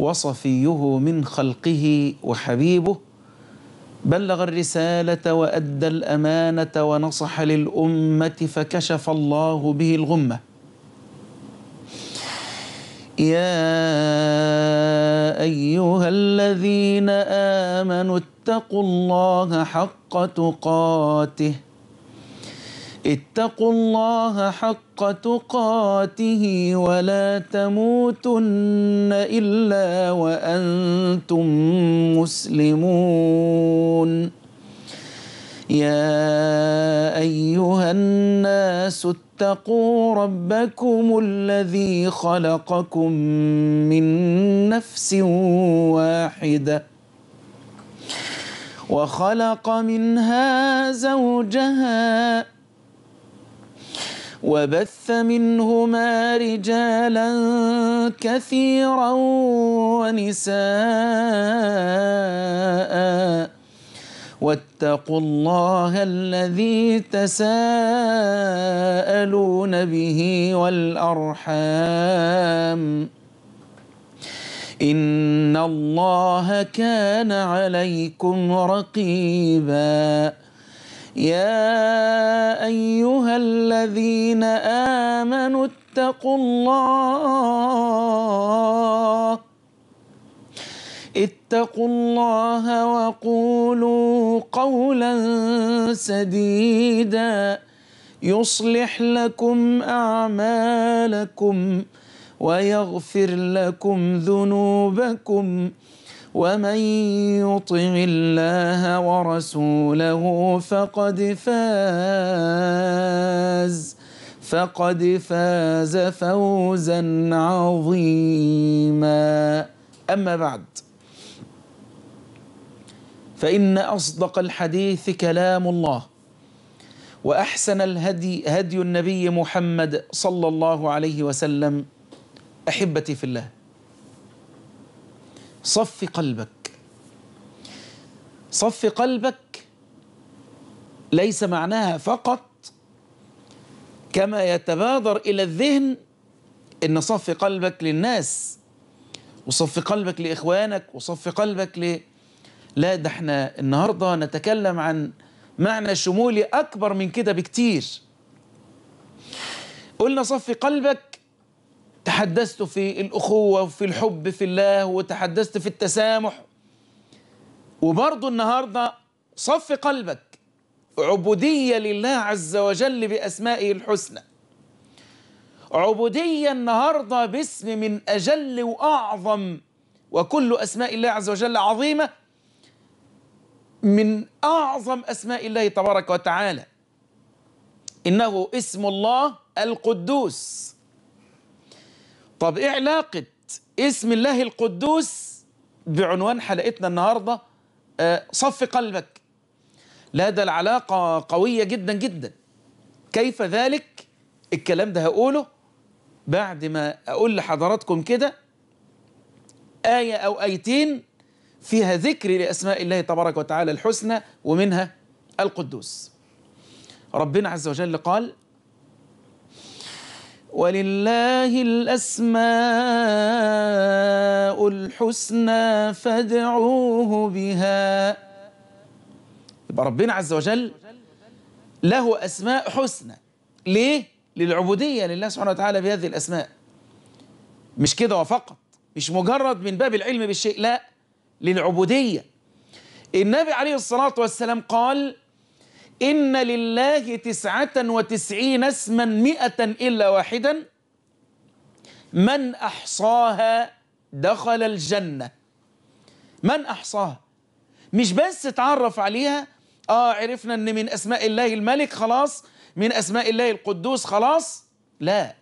وصفيه من خلقه وحبيبه بلغ الرسالة وأدى الأمانة ونصح للأمة فكشف الله به الغمة يا أيها الذين آمنوا اتقوا الله حق تقاته اتقوا الله حق تقاته ولا تموتن الا وانتم مسلمون يا ايها الناس اتقوا ربكم الذي خلقكم من نفس واحده وخلق منها زوجها وبث منهما رجالا كثيرا ونساء واتقوا الله الذي تساءلون به والارحام ان الله كان عليكم رقيبا يا ايها الذين امنوا اتقوا الله اتقوا الله وقولوا قولا سديدا يصلح لكم اعمالكم ويغفر لكم ذنوبكم ومن يطع الله ورسوله فقد فاز فقد فاز فوزا عظيما اما بعد فان اصدق الحديث كلام الله واحسن الهدي هدي النبي محمد صلى الله عليه وسلم احبتي في الله صف قلبك صف قلبك ليس معناها فقط كما يتبادر إلى الذهن إن صف قلبك للناس وصف قلبك لإخوانك وصف قلبك ل... لا ده احنا النهاردة نتكلم عن معنى شمولي أكبر من كده بكتير قلنا صف قلبك تحدثت في الأخوة وفي الحب في الله وتحدثت في التسامح وبرضه النهاردة صف قلبك عبودية لله عز وجل بأسمائه الحسنى عبودية النهاردة باسم من أجل وأعظم وكل أسماء الله عز وجل عظيمة من أعظم أسماء الله تبارك وتعالى إنه اسم الله القدوس طب ايه علاقة اسم الله القدوس بعنوان حلقتنا النهاردة آه، صف قلبك لا ده العلاقة قوية جدا جدا كيف ذلك الكلام ده هقوله بعد ما أقول لحضراتكم كده آية أو آيتين فيها ذكر لأسماء الله تبارك وتعالى الحسنى ومنها القدوس ربنا عز وجل قال ولله الأسماء الحسنى فادعوه بها يبقى ربنا عز وجل له أسماء حسنى ليه؟ للعبودية لله سبحانه وتعالى بهذه الأسماء مش كده وفقط مش مجرد من باب العلم بالشيء لا للعبودية النبي عليه الصلاة والسلام قال إن لله تسعة وتسعين اسما مئة إلا واحدا من أحصاها دخل الجنة من أحصاها مش بس تعرف عليها آه عرفنا أن من أسماء الله الملك خلاص من أسماء الله القدوس خلاص لا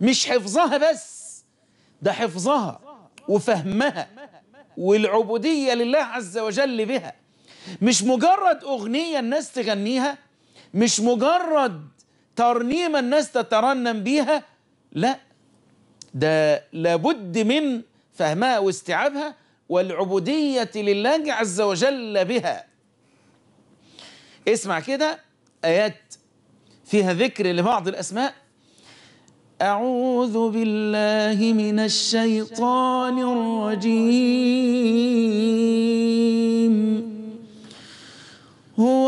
مش حفظها بس ده حفظها وفهمها والعبودية لله عز وجل بها مش مجرد أغنية الناس تغنيها مش مجرد ترنيمة الناس تترنم بيها لا ده لابد من فهمها واستيعابها والعبودية لله عز وجل بها اسمع كده آيات فيها ذكر لبعض الأسماء أعوذ بالله من الشيطان الرجيم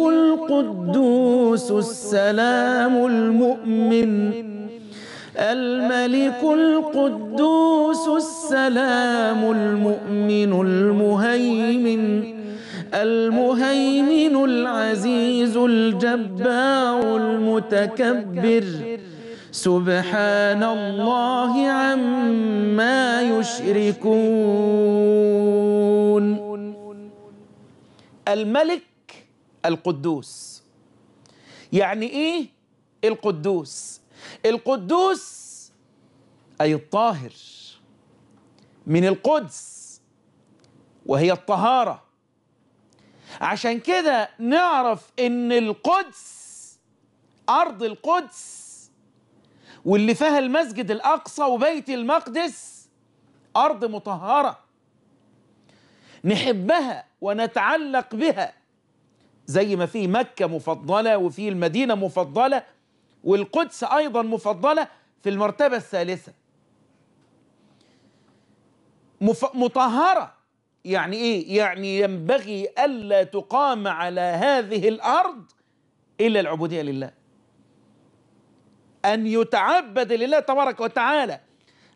الملك القدوس السلام المؤمن الملك القدوس السلام المؤمن المهيمن المهيمن العزيز الجبار المتكبر سبحان الله عما يشركون الملك القدوس يعني ايه القدوس القدوس اي الطاهر من القدس وهي الطهاره عشان كده نعرف ان القدس ارض القدس واللي فيها المسجد الاقصى وبيت المقدس ارض مطهره نحبها ونتعلق بها زي ما في مكة مفضلة وفي المدينة مفضلة والقدس أيضا مفضلة في المرتبة الثالثة مف... مطهرة يعني إيه؟ يعني ينبغي ألا تقام على هذه الأرض إلا العبودية لله أن يتعبد لله تبارك وتعالى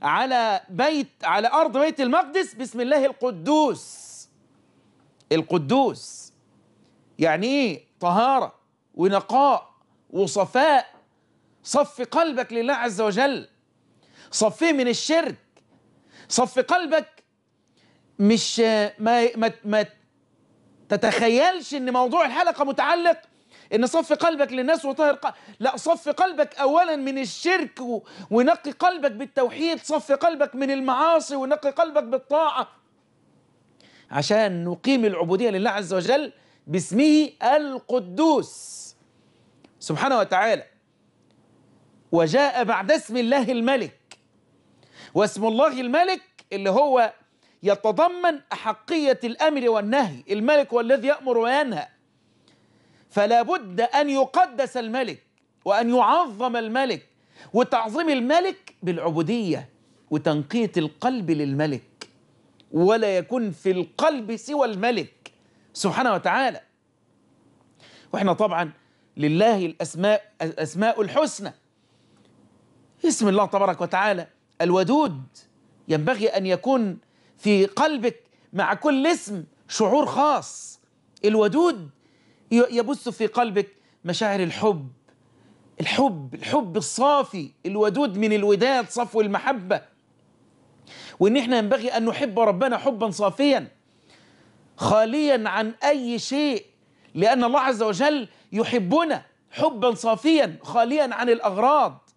على بيت على أرض بيت المقدس بسم الله القدوس القدوس يعني ايه طهاره ونقاء وصفاء صف قلبك لله عز وجل صفيه من الشرك صف قلبك مش ما ما, ما تتخيلش ان موضوع الحلقه متعلق ان صف قلبك للناس وطهر لا صف قلبك اولا من الشرك ونقي قلبك بالتوحيد صف قلبك من المعاصي ونقي قلبك بالطاعه عشان نقيم العبوديه لله عز وجل باسمه القدوس سبحانه وتعالى وجاء بعد اسم الله الملك واسم الله الملك اللي هو يتضمن أحقية الأمر والنهي الملك هو الذي يأمر وينهى فلا بد أن يقدس الملك وأن يعظم الملك وتعظيم الملك بالعبودية وتنقية القلب للملك ولا يكون في القلب سوى الملك سبحانه وتعالى واحنا طبعا لله الأسماء, الأسماء الحسنى اسم الله تبارك وتعالى الودود ينبغي أن يكون في قلبك مع كل اسم شعور خاص الودود يبث في قلبك مشاعر الحب الحب الحب الصافي الودود من الوداد صفو المحبة وإن احنا ينبغي أن نحب ربنا حبا صافيا خاليا عن أي شيء لأن الله عز وجل يحبنا حبا صافيا خاليا عن الأغراض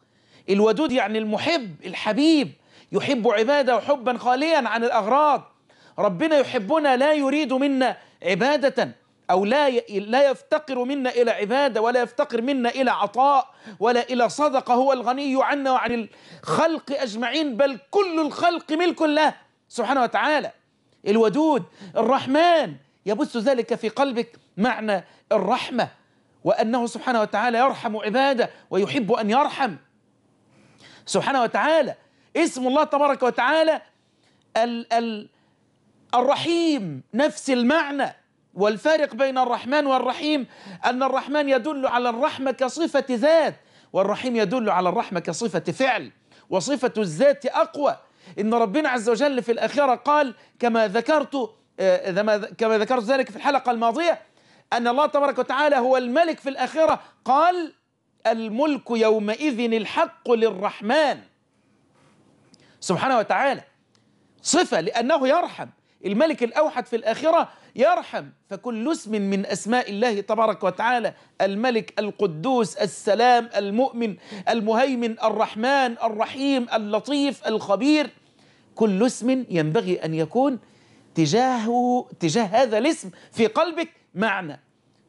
الودود يعني المحب الحبيب يحب عباده حبا خاليا عن الأغراض ربنا يحبنا لا يريد منا عبادة أو لا لا يفتقر منا إلى عبادة ولا يفتقر منا إلى عطاء ولا إلى صدقة هو الغني عنا وعن الخلق أجمعين بل كل الخلق ملك له سبحانه وتعالى الودود الرحمن يبث ذلك في قلبك معنى الرحمة وأنه سبحانه وتعالى يرحم عباده ويحب أن يرحم سبحانه وتعالى اسم الله تبارك وتعالى ال ال الرحيم نفس المعنى والفارق بين الرحمن والرحيم أن الرحمن يدل على الرحمة كصفة ذات والرحيم يدل على الرحمة كصفة فعل وصفة الذات أقوى إن ربنا عز وجل في الآخرة قال كما ذكرت آه، كما ذكرت ذلك في الحلقة الماضية أن الله تبارك وتعالى هو الملك في الآخرة قال الملك يومئذ الحق للرحمن سبحانه وتعالى صفة لأنه يرحم الملك الأوحد في الآخرة يرحم فكل اسم من أسماء الله تبارك وتعالى الملك القدوس السلام المؤمن المهيمن الرحمن الرحيم اللطيف الخبير كل اسم ينبغي أن يكون تجاهه تجاه هذا الاسم في قلبك معنى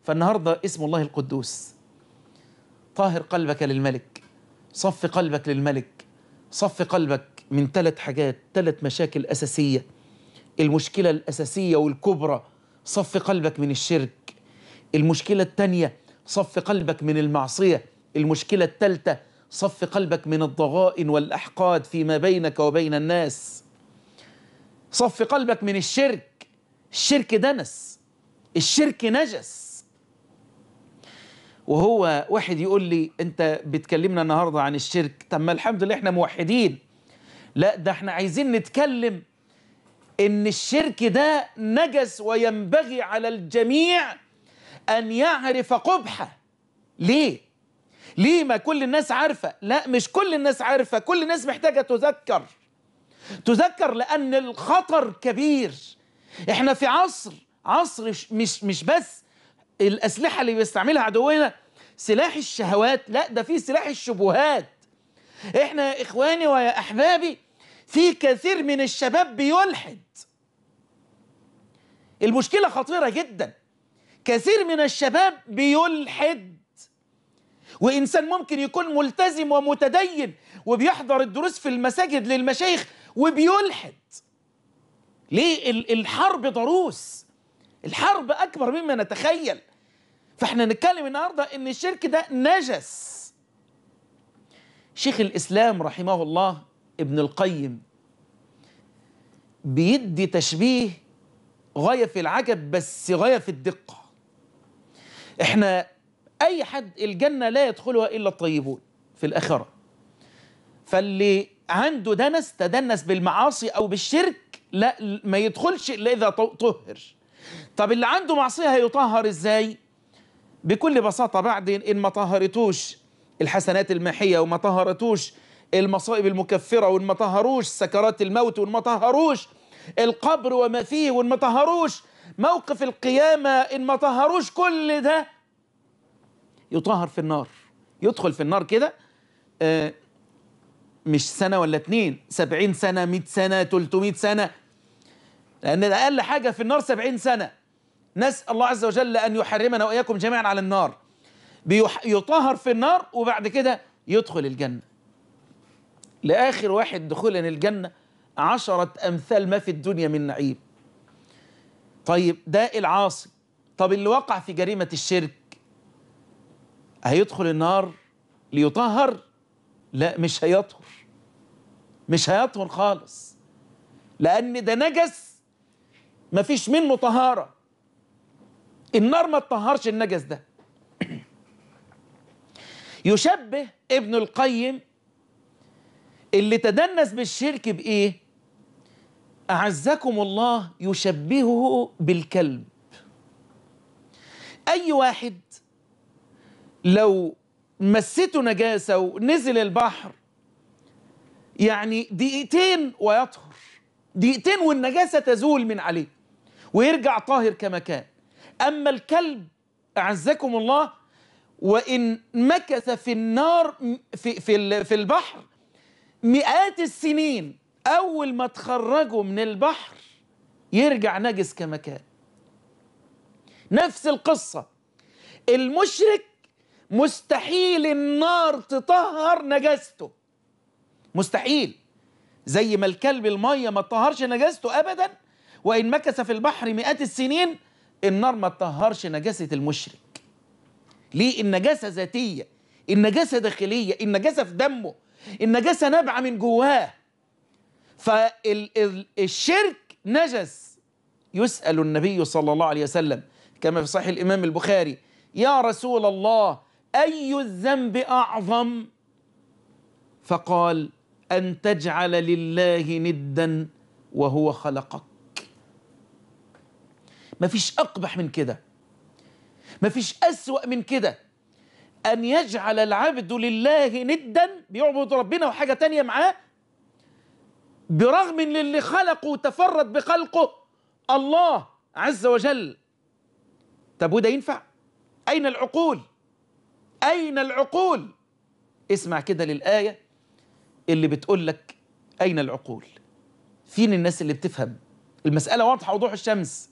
فالنهاردة اسم الله القدوس طاهر قلبك للملك صف قلبك للملك صف قلبك من ثلاث حاجات ثلاث مشاكل أساسية المشكلة الأساسية والكبرى صف قلبك من الشرك المشكلة التانية صف قلبك من المعصية المشكلة التالتة صف قلبك من الضغائن والأحقاد فيما بينك وبين الناس صف قلبك من الشرك الشرك دنس الشرك نجس وهو واحد يقول لي انت بتكلمنا النهارده عن الشرك طب ما الحمد لله احنا موحدين لا ده احنا عايزين نتكلم إن الشرك ده نجس وينبغي على الجميع أن يعرف قبحه ليه؟ ليه ما كل الناس عارفة؟ لا مش كل الناس عارفة كل الناس محتاجة تذكر تذكر لأن الخطر كبير احنا في عصر عصر مش مش بس الأسلحة اللي بيستعملها عدونا سلاح الشهوات لا ده في سلاح الشبهات احنا يا إخواني ويا أحبابي في كثير من الشباب بيلحد المشكلة خطيرة جدا كثير من الشباب بيلحد وإنسان ممكن يكون ملتزم ومتدين وبيحضر الدروس في المساجد للمشايخ وبيلحد ليه الحرب ضروس الحرب أكبر مما نتخيل فاحنا نتكلم النهاردة إن الشرك ده نجس شيخ الإسلام رحمه الله ابن القيم بيدي تشبيه غاية في العجب بس غاية في الدقة احنا اي حد الجنة لا يدخلها الا الطيبون في الاخرة فاللي عنده دنس تدنس بالمعاصي او بالشرك لا ما يدخلش الا اذا طهر طب اللي عنده معصية هيطهر ازاي بكل بساطة بعد ان ما طهرتوش الحسنات المحية وما طهرتوش المصائب المكفرة وإن ما طهروش سكرات الموت وإن ما طهروش القبر وما فيه وإن ما طهروش موقف القيامة إن ما طهروش كل ده يطهر في النار يدخل في النار كده آه، مش سنة ولا اتنين سبعين سنة مئة سنة تلتمية سنة لأن أقل حاجة في النار سبعين سنة نسأل الله عز وجل أن يحرمنا وإياكم جميعا على النار بيطهر في النار وبعد كده يدخل الجنة لآخر واحد دخولا الجنة عشرة أمثال ما في الدنيا من نعيم طيب ده العاصي طب اللي وقع في جريمة الشرك هيدخل النار ليطهر لا مش هيطهر مش هيطهر خالص لأن ده نجس مفيش منه طهارة النار ما تطهرش النجس ده يشبه ابن القيم اللي تدنس بالشرك بإيه أعزكم الله يشبهه بالكلب أي واحد لو مسته نجاسة ونزل البحر يعني دقيقتين ويطهر دقيقتين والنجاسة تزول من عليه ويرجع طاهر كما كان أما الكلب أعزكم الله وإن مكث في النار في, في, في البحر مئات السنين أول ما تخرجوا من البحر يرجع نجس كما كان نفس القصة المشرك مستحيل النار تطهر نجاسته مستحيل زي ما الكلب المية ما تطهرش نجاسته أبدا وإن مكث في البحر مئات السنين النار ما تطهرش نجاسة المشرك ليه النجاسة ذاتية النجاسة داخلية النجاسة في دمه النجاسة نابعة من جواه فالشرك نجس يسأل النبي صلى الله عليه وسلم كما في صحيح الإمام البخاري يا رسول الله أي الذنب أعظم فقال أن تجعل لله ندا وهو خلقك مفيش أقبح من كده مفيش أسوأ من كده أن يجعل العبد لله ندا بيعبد ربنا وحاجة تانية معاه برغم ان اللي خلقه وتفرد بخلقه الله عز وجل طب وده ينفع أين العقول أين العقول اسمع كده للآية اللي بتقول لك أين العقول فين الناس اللي بتفهم المسألة واضحة وضوح الشمس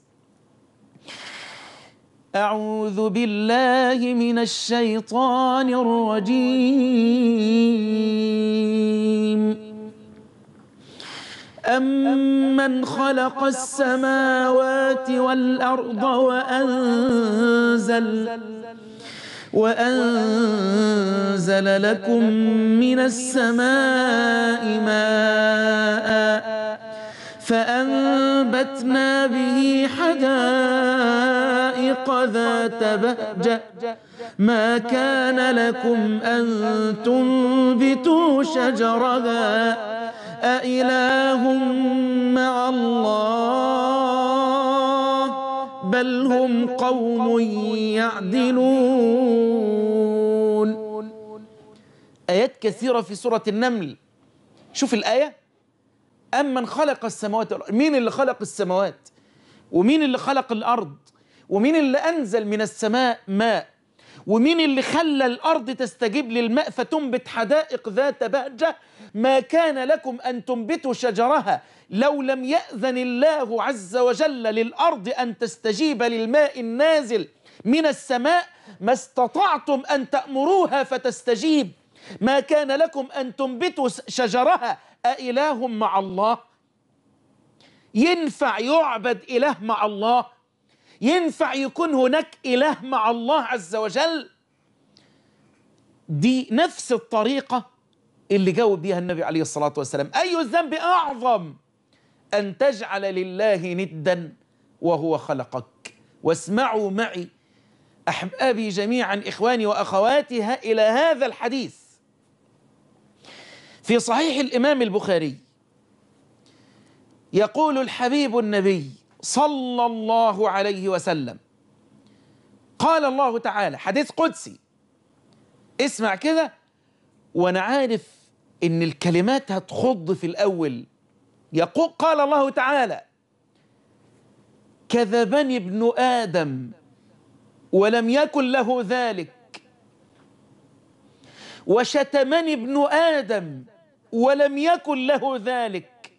أعوذ بالله من الشيطان الرجيم أمن خلق السماوات والأرض وأنزل وأنزل لكم من السماء ماءً فأنبتنا به حدائق ذات بهجة ما كان لكم أن تنبتوا شجرها أإله مع الله بل هم قوم يعدلون آيات كثيرة في سورة النمل شوف الآية أم من خلق السماوات والأرض مين اللي خلق السماوات ومين اللي خلق الأرض ومين اللي أنزل من السماء ماء ومين اللي خلى الأرض تستجيب للماء فتنبت حدائق ذات بهجة ما كان لكم أن تنبتوا شجرها لو لم يأذن الله عز وجل للأرض أن تستجيب للماء النازل من السماء ما استطعتم أن تأمروها فتستجيب ما كان لكم أن تنبتوا شجرها أإله مع الله ينفع يعبد إله مع الله ينفع يكون هناك إله مع الله عز وجل دي نفس الطريقة اللي جاوب بيها النبي عليه الصلاة والسلام أي الذنب أعظم أن تجعل لله ندا وهو خلقك واسمعوا معي أحبابي جميعا إخواني وأخواتي إلى هذا الحديث في صحيح الإمام البخاري يقول الحبيب النبي صلى الله عليه وسلم قال الله تعالى حديث قدسي اسمع كده وانا عارف ان الكلمات هتخض في الاول يقول قال الله تعالى كذبني ابن ادم ولم يكن له ذلك وشتمني ابن ادم ولم يكن له ذلك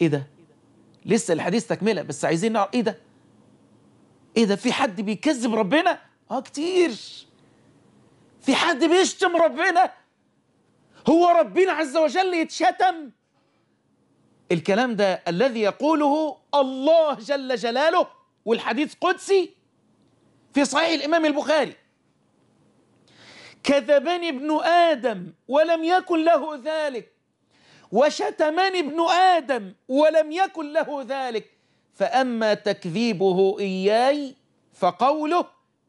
ايه ده لسه الحديث تكمله بس عايزين نعرف ايه ده ايه ده في حد بيكذب ربنا اه كتير في حد بيشتم ربنا هو ربنا عز وجل يتشتم الكلام ده الذي يقوله الله جل جلاله والحديث قدسي في صحيح الامام البخاري كذبني ابن آدم ولم يكن له ذلك وشتمني ابن آدم ولم يكن له ذلك فأما تكذيبه إياي فقوله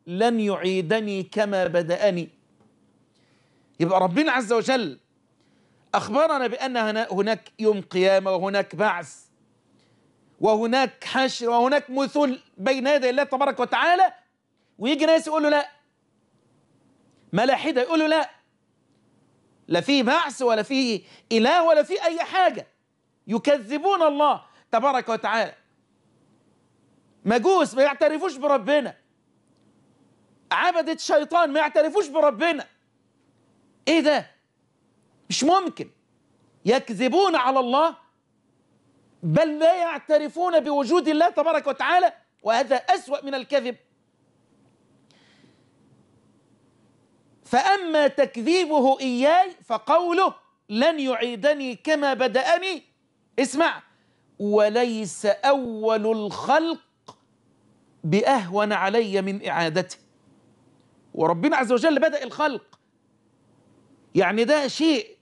لن يعيدني كما بدأني يبقى ربنا عز وجل أخبرنا بأن هناك يوم قيامة وهناك بعث وهناك حشر وهناك مثل بين يدي الله تبارك وتعالى ويجي ناس يقول له لا ملاحدة يقولوا لا لا فيه بعث ولا فيه إله ولا فيه أي حاجة يكذبون الله تبارك وتعالى مجوس ما يعترفوش بربنا عبدة شيطان ما يعترفوش بربنا ايه ده مش ممكن يكذبون على الله بل لا يعترفون بوجود الله تبارك وتعالى وهذا أسوأ من الكذب فأما تكذيبه إياي فقوله لن يعيدني كما بدأني اسمع وليس أول الخلق بأهون علي من إعادته وربنا عز وجل بدأ الخلق يعني ده شيء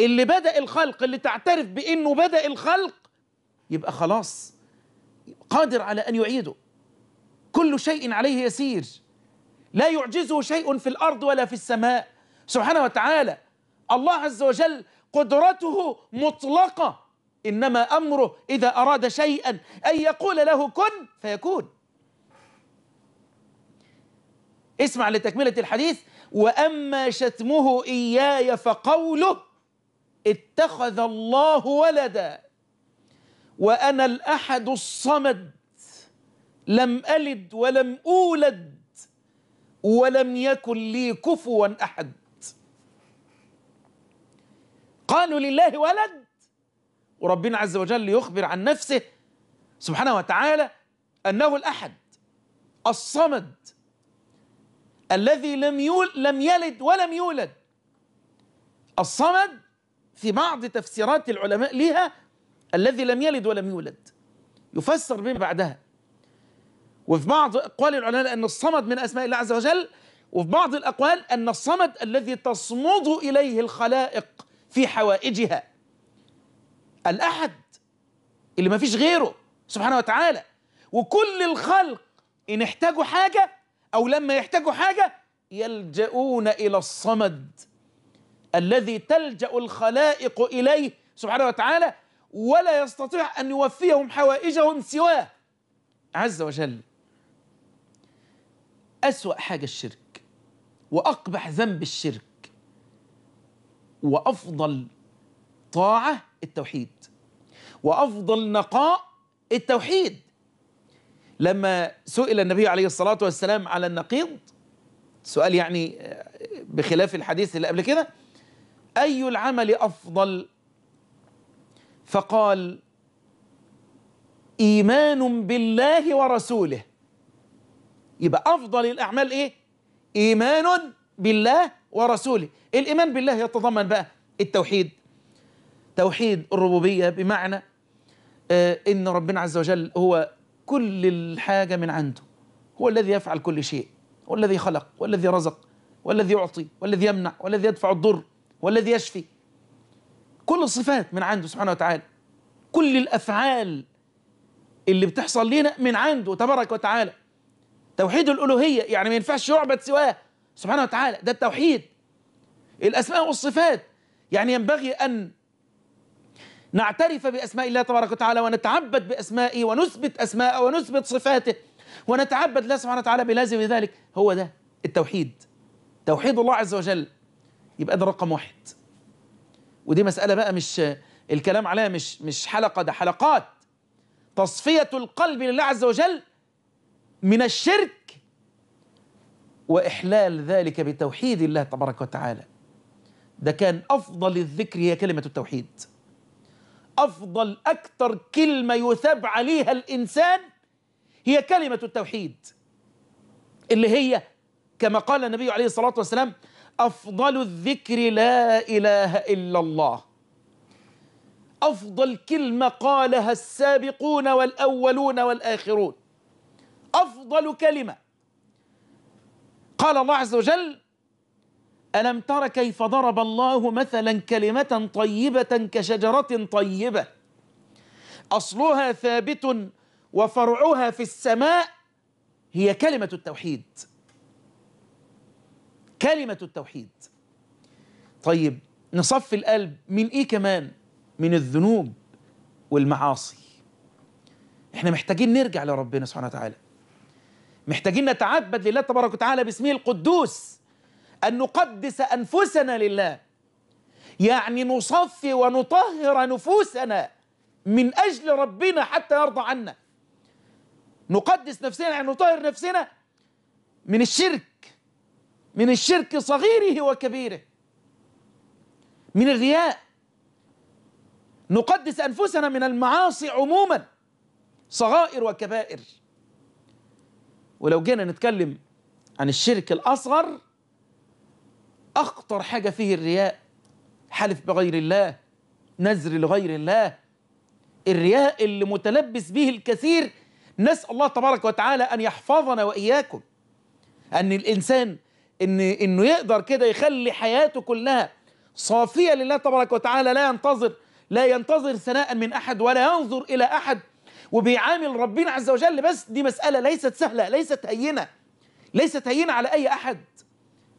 اللي بدأ الخلق اللي تعترف بأنه بدأ الخلق يبقى خلاص قادر على أن يعيده كل شيء عليه يسير لا يعجزه شيء في الأرض ولا في السماء سبحانه وتعالى الله عز وجل قدرته مطلقة إنما أمره إذا أراد شيئا أن يقول له كن فيكون اسمع لتكملة الحديث وأما شتمه إياي فقوله اتخذ الله ولدا وأنا الأحد الصمد لم ألد ولم أولد ولم يكن لي كفوا أحد قالوا لله ولد وربنا عز وجل يخبر عن نفسه سبحانه وتعالى أنه الأحد الصمد الذي لم يول لم يلد ولم يولد الصمد في بعض تفسيرات العلماء لها الذي لم يلد ولم يولد يفسر بما بعدها وفي بعض أقوال العلماء أن الصمد من أسماء الله عز وجل وفي بعض الأقوال أن الصمد الذي تصمد إليه الخلائق في حوائجها الأحد اللي ما فيش غيره سبحانه وتعالى وكل الخلق إن احتاجوا حاجة أو لما يحتاجوا حاجة يلجؤون إلى الصمد الذي تلجأ الخلائق إليه سبحانه وتعالى ولا يستطيع أن يوفيهم حوائجهم سواه عز وجل أسوأ حاجة الشرك وأقبح ذنب الشرك وأفضل طاعة التوحيد وأفضل نقاء التوحيد لما سئل النبي عليه الصلاة والسلام على النقيض سؤال يعني آه، بخلاف الحديث اللي قبل كده أي العمل أفضل فقال إيمان بالله ورسوله يبقى أفضل الأعمال إيه؟ إيمان بالله ورسوله الإيمان بالله يتضمن بقى التوحيد توحيد الربوبية بمعنى آه إن ربنا عز وجل هو كل الحاجة من عنده هو الذي يفعل كل شيء هو الذي خلق والذي رزق والذي يعطي والذي يمنع والذي يدفع الضر والذي يشفي كل الصفات من عنده سبحانه وتعالى كل الأفعال اللي بتحصل لنا من عنده تبارك وتعالى توحيد الألوهية يعني ما ينفعش يعبد سواه سبحانه وتعالى ده التوحيد الأسماء والصفات يعني ينبغي أن نعترف بأسماء الله تبارك وتعالى ونتعبد بأسمائه ونثبت أسماءه ونثبت صفاته ونتعبد الله سبحانه وتعالى بلازم ذلك هو ده التوحيد توحيد الله عز وجل يبقى ده رقم واحد ودي مسألة بقى مش الكلام عليها مش مش حلقة ده حلقات تصفية القلب لله عز وجل من الشرك وإحلال ذلك بتوحيد الله تبارك وتعالى ده كان أفضل الذكر هي كلمة التوحيد أفضل أكثر كلمة يثاب عليها الإنسان هي كلمة التوحيد اللي هي كما قال النبي عليه الصلاة والسلام أفضل الذكر لا إله إلا الله أفضل كلمة قالها السابقون والأولون والآخرون أفضل كلمة قال الله عز وجل ألم تر كيف ضرب الله مثلا كلمة طيبة كشجرة طيبة أصلها ثابت وفرعها في السماء هي كلمة التوحيد كلمة التوحيد طيب نصفي القلب من إيه كمان من الذنوب والمعاصي احنا محتاجين نرجع لربنا سبحانه وتعالى محتاجين نتعبد لله تبارك وتعالى باسمه القدوس أن نقدس أنفسنا لله يعني نصفي ونطهر نفوسنا من أجل ربنا حتى يرضى عنا نقدس نفسنا يعني نطهر نفسنا من الشرك من الشرك صغيره وكبيره من الرياء نقدس أنفسنا من المعاصي عموما صغائر وكبائر ولو جينا نتكلم عن الشرك الأصغر أخطر حاجة فيه الرياء حلف بغير الله نذر لغير الله الرياء اللي متلبس به الكثير نسأل الله تبارك وتعالى أن يحفظنا وإياكم أن الإنسان إن إنه يقدر كده يخلي حياته كلها صافية لله تبارك وتعالى لا ينتظر لا ينتظر ثناء من أحد ولا ينظر إلى أحد وبيعامل ربنا عز وجل بس دي مسألة ليست سهلة ليست هينة ليست هينة على أي أحد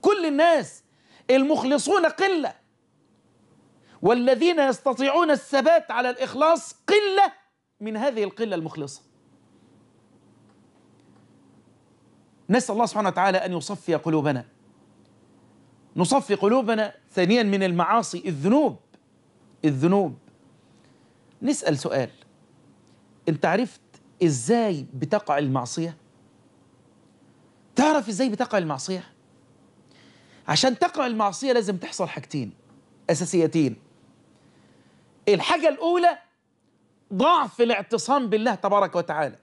كل الناس المخلصون قلة والذين يستطيعون الثبات على الإخلاص قلة من هذه القلة المخلصة نسأل الله سبحانه وتعالى أن يصفي قلوبنا نصفي قلوبنا ثانيا من المعاصي الذنوب الذنوب نسأل سؤال انت عرفت ازاي بتقع المعصيه تعرف ازاي بتقع المعصيه عشان تقع المعصيه لازم تحصل حاجتين اساسيتين الحاجه الاولى ضعف الاعتصام بالله تبارك وتعالى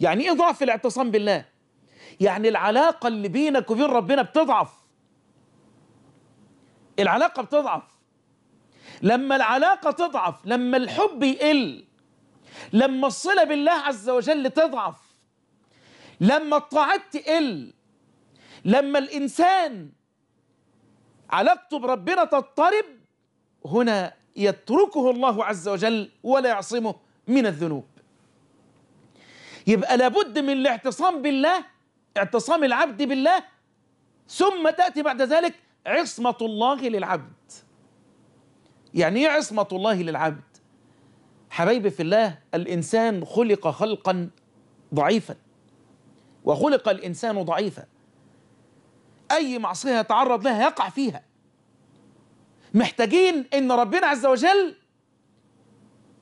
يعني ايه ضعف الاعتصام بالله يعني العلاقه اللي بينك وبين ربنا بتضعف العلاقه بتضعف لما العلاقه تضعف لما الحب يقل لما الصلة بالله عز وجل تضعف لما الطاعات تقل لما الإنسان علاقته بربنا تضطرب هنا يتركه الله عز وجل ولا يعصمه من الذنوب يبقى لابد من الاعتصام بالله اعتصام العبد بالله ثم تأتي بعد ذلك عصمة الله للعبد يعني ايه عصمة الله للعبد حبايبي في الله الإنسان خلق خلقا ضعيفا وخلق الإنسان ضعيفا أي معصية يتعرض لها يقع فيها محتاجين إن ربنا عز وجل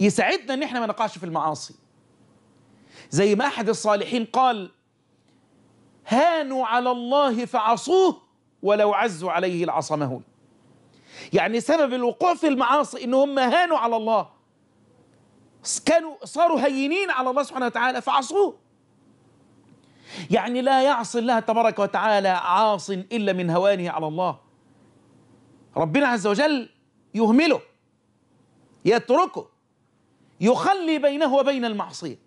يساعدنا إن إحنا ما نقعش في المعاصي زي ما أحد الصالحين قال هانوا على الله فعصوه ولو عزوا عليه لعصمهم يعني سبب الوقوع في المعاصي إن هم هانوا على الله كانوا صاروا هينين على الله سبحانه وتعالى فعصوه يعني لا يعصي الله تبارك وتعالى عاص إلا من هوانه على الله ربنا عز وجل يهمله يتركه يخلي بينه وبين المعصية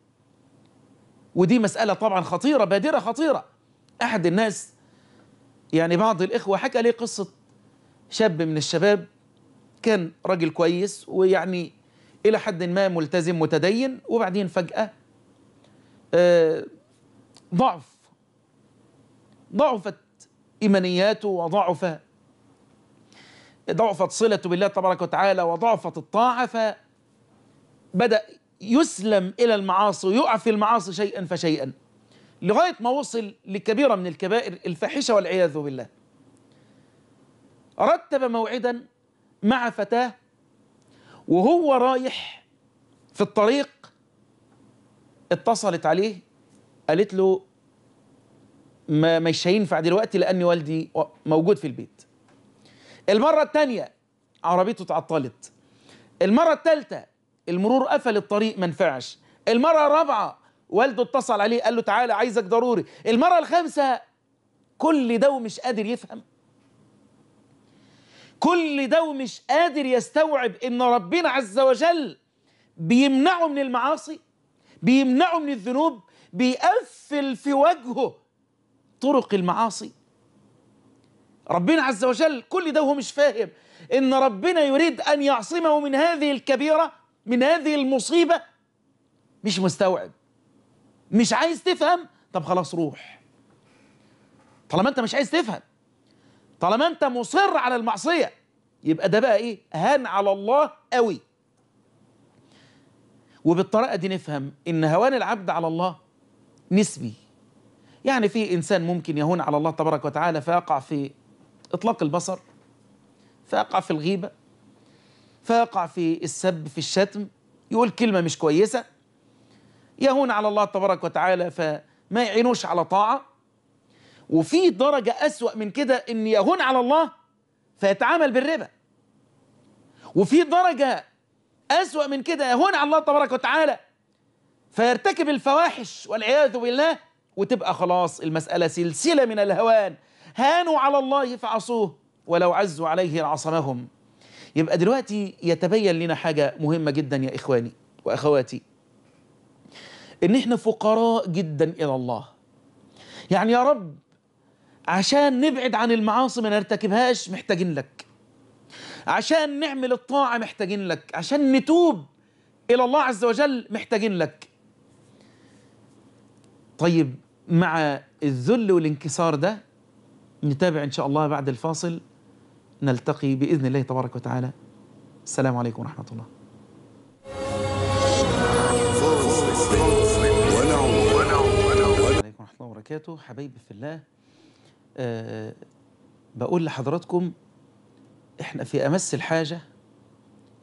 ودي مسألة طبعا خطيرة بادرة خطيرة أحد الناس يعني بعض الإخوة حكى لي قصة شاب من الشباب كان راجل كويس ويعني إلى حد ما ملتزم متدين وبعدين فجأة آه، ضعف ضعفت إيمانياته وضعف ضعفت صلته بالله تبارك وتعالى وضعفت الطاعة فبدأ يسلم إلى المعاصي ويقع في المعاصي شيئا فشيئا لغاية ما وصل لكبيرة من الكبائر الفاحشة والعياذ بالله رتب موعدا مع فتاة وهو رايح في الطريق اتصلت عليه قالت له ما مش هينفع دلوقتي لان والدي موجود في البيت المره الثانيه عربيته اتعطلت المره الثالثه المرور قفل الطريق ما نفعش المره الرابعه والده اتصل عليه قال له تعالى عايزك ضروري المره الخامسه كل ده ومش قادر يفهم كل ده ومش قادر يستوعب ان ربنا عز وجل بيمنعه من المعاصي بيمنعه من الذنوب بيقفل في وجهه طرق المعاصي ربنا عز وجل كل ده وهو مش فاهم ان ربنا يريد ان يعصمه من هذه الكبيره من هذه المصيبه مش مستوعب مش عايز تفهم طب خلاص روح طالما انت مش عايز تفهم طالما انت مصر على المعصيه يبقى ده بقى ايه هان على الله قوي وبالطريقه دي نفهم ان هوان العبد على الله نسبي يعني في انسان ممكن يهون على الله تبارك وتعالى فيقع في اطلاق البصر فيقع في الغيبه فيقع في السب في الشتم يقول كلمه مش كويسه يهون على الله تبارك وتعالى فما يعينوش على طاعه وفي درجة أسوأ من كده إن يهون على الله فيتعامل بالربا وفي درجة أسوأ من كده يهون على الله تبارك وتعالى فيرتكب الفواحش والعياذ بالله وتبقى خلاص المسألة سلسلة من الهوان هانوا على الله فعصوه ولو عزوا عليه لعصمهم يبقى دلوقتي يتبين لنا حاجة مهمة جدا يا إخواني وأخواتي إن إحنا فقراء جدا إلى الله يعني يا رب عشان نبعد عن المعاصي ما نرتكبهاش محتاجين لك عشان نعمل الطاعة محتاجين لك عشان نتوب إلى الله عز وجل محتاجين لك طيب مع الذل والانكسار ده نتابع إن شاء الله بعد الفاصل نلتقي بإذن الله تبارك وتعالى السلام عليكم ورحمة الله عليكم ورحمة الله وبركاته حبايبي في الله آه، بقول لحضراتكم احنا في امس الحاجه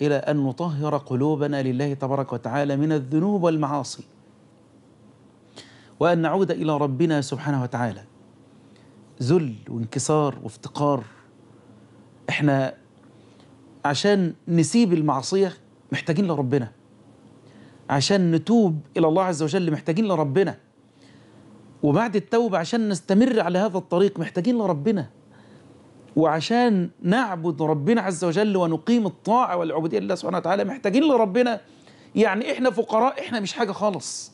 الى ان نطهر قلوبنا لله تبارك وتعالى من الذنوب والمعاصي وان نعود الى ربنا سبحانه وتعالى ذل وانكسار وافتقار احنا عشان نسيب المعصيه محتاجين لربنا عشان نتوب الى الله عز وجل محتاجين لربنا وبعد التوبة عشان نستمر على هذا الطريق محتاجين لربنا وعشان نعبد ربنا عز وجل ونقيم الطاعة والعبودية لله سبحانه وتعالى محتاجين لربنا يعني احنا فقراء احنا مش حاجة خالص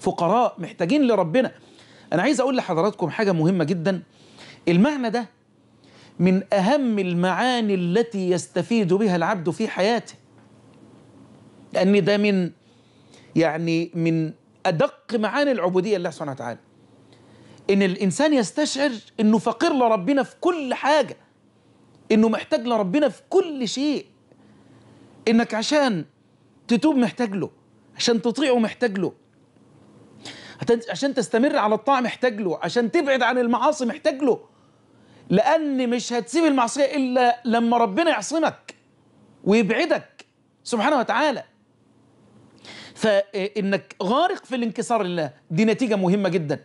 فقراء محتاجين لربنا انا عايز اقول لحضراتكم حاجة مهمة جدا المعنى ده من اهم المعاني التي يستفيد بها العبد في حياته لان ده من يعني من أدق معاني العبودية لله سبحانه وتعالى إن الإنسان يستشعر إنه فقير لربنا في كل حاجة إنه محتاج لربنا في كل شيء إنك عشان تتوب محتاج له عشان تطيعه محتاج له عشان تستمر على الطاعة محتاج له عشان تبعد عن المعاصي محتاج له لأن مش هتسيب المعصية إلا لما ربنا يعصمك ويبعدك سبحانه وتعالى فإنك غارق في الانكسار لله دي نتيجة مهمة جدا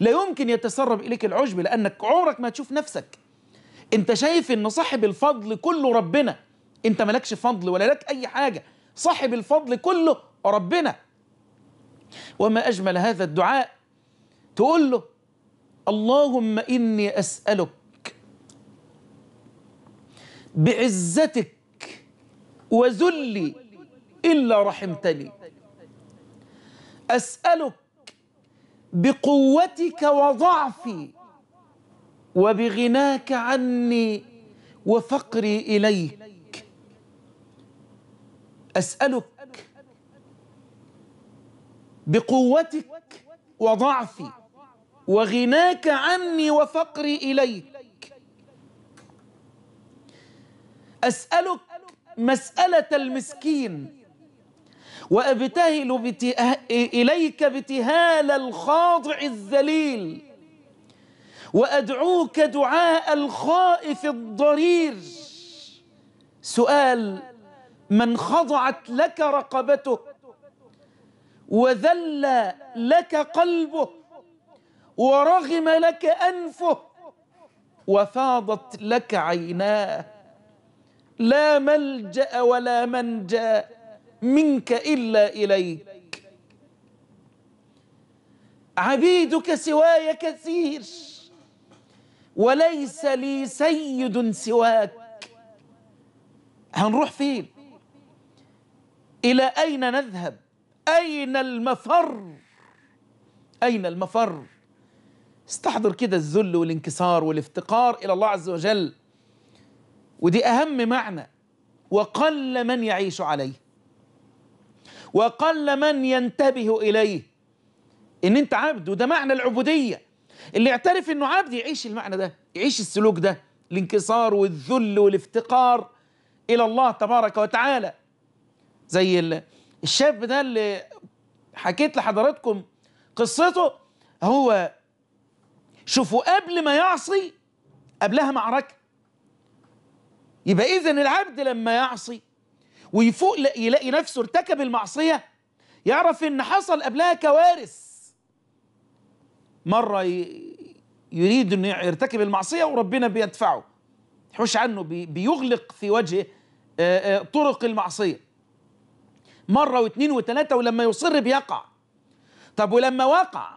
لا يمكن يتسرب إليك العجب لأنك عمرك ما تشوف نفسك أنت شايف أن صاحب الفضل كله ربنا أنت مالكش فضل ولا لك أي حاجة صاحب الفضل كله ربنا وما أجمل هذا الدعاء تقول له اللهم إني أسألك بعزتك وذلي إلا رحمتني أسألك بقوتك وضعفي وبغناك عني وفقري إليك أسألك بقوتك وضعفي وغناك عني وفقري إليك أسألك مسألة المسكين وأبتهل إليك ابتهال الخاضع الذليل وأدعوك دعاء الخائف الضرير سؤال من خضعت لك رقبته وذل لك قلبه ورغم لك أنفه وفاضت لك عيناه لا ملجأ ولا منجأ منك إلا إليك عبيدك سواي كثير وليس لي سيد سواك هنروح فين إلى أين نذهب أين المفر أين المفر استحضر كده الذل والانكسار والافتقار إلى الله عز وجل ودي أهم معنى وقل من يعيش عليه وقل من ينتبه إليه إن أنت عبد وده معنى العبودية اللي يعترف إنه عبد يعيش المعنى ده يعيش السلوك ده الانكسار والذل والافتقار إلى الله تبارك وتعالى زي الشاب ده اللي حكيت لحضراتكم قصته هو شوفوا قبل ما يعصي قبلها معركة يبقى إذا العبد لما يعصي ويفوق يلاقي نفسه ارتكب المعصية يعرف ان حصل قبلها كوارث مرة يريد انه يرتكب المعصية وربنا بيدفعه يحوش عنه بيغلق في وجهه آه، آه، طرق المعصية مرة واثنين وثلاثة ولما يصر بيقع طب ولما وقع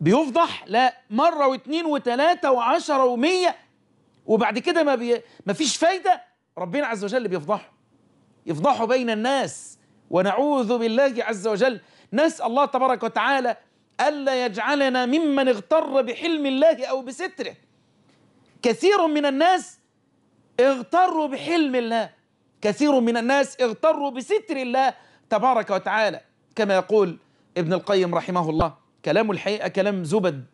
بيفضح لا مرة واثنين وثلاثة وعشرة ومية وبعد كده ما, بي ما فيش فايدة ربنا عز وجل بيفضحه يفضحوا بين الناس ونعوذ بالله عز وجل نسأل الله تبارك وتعالى ألا يجعلنا ممن اغتر بحلم الله أو بستره كثير من الناس اغتروا بحلم الله كثير من الناس اغتروا بستر الله تبارك وتعالى كما يقول ابن القيم رحمه الله كلام الحقيقة كلام زبد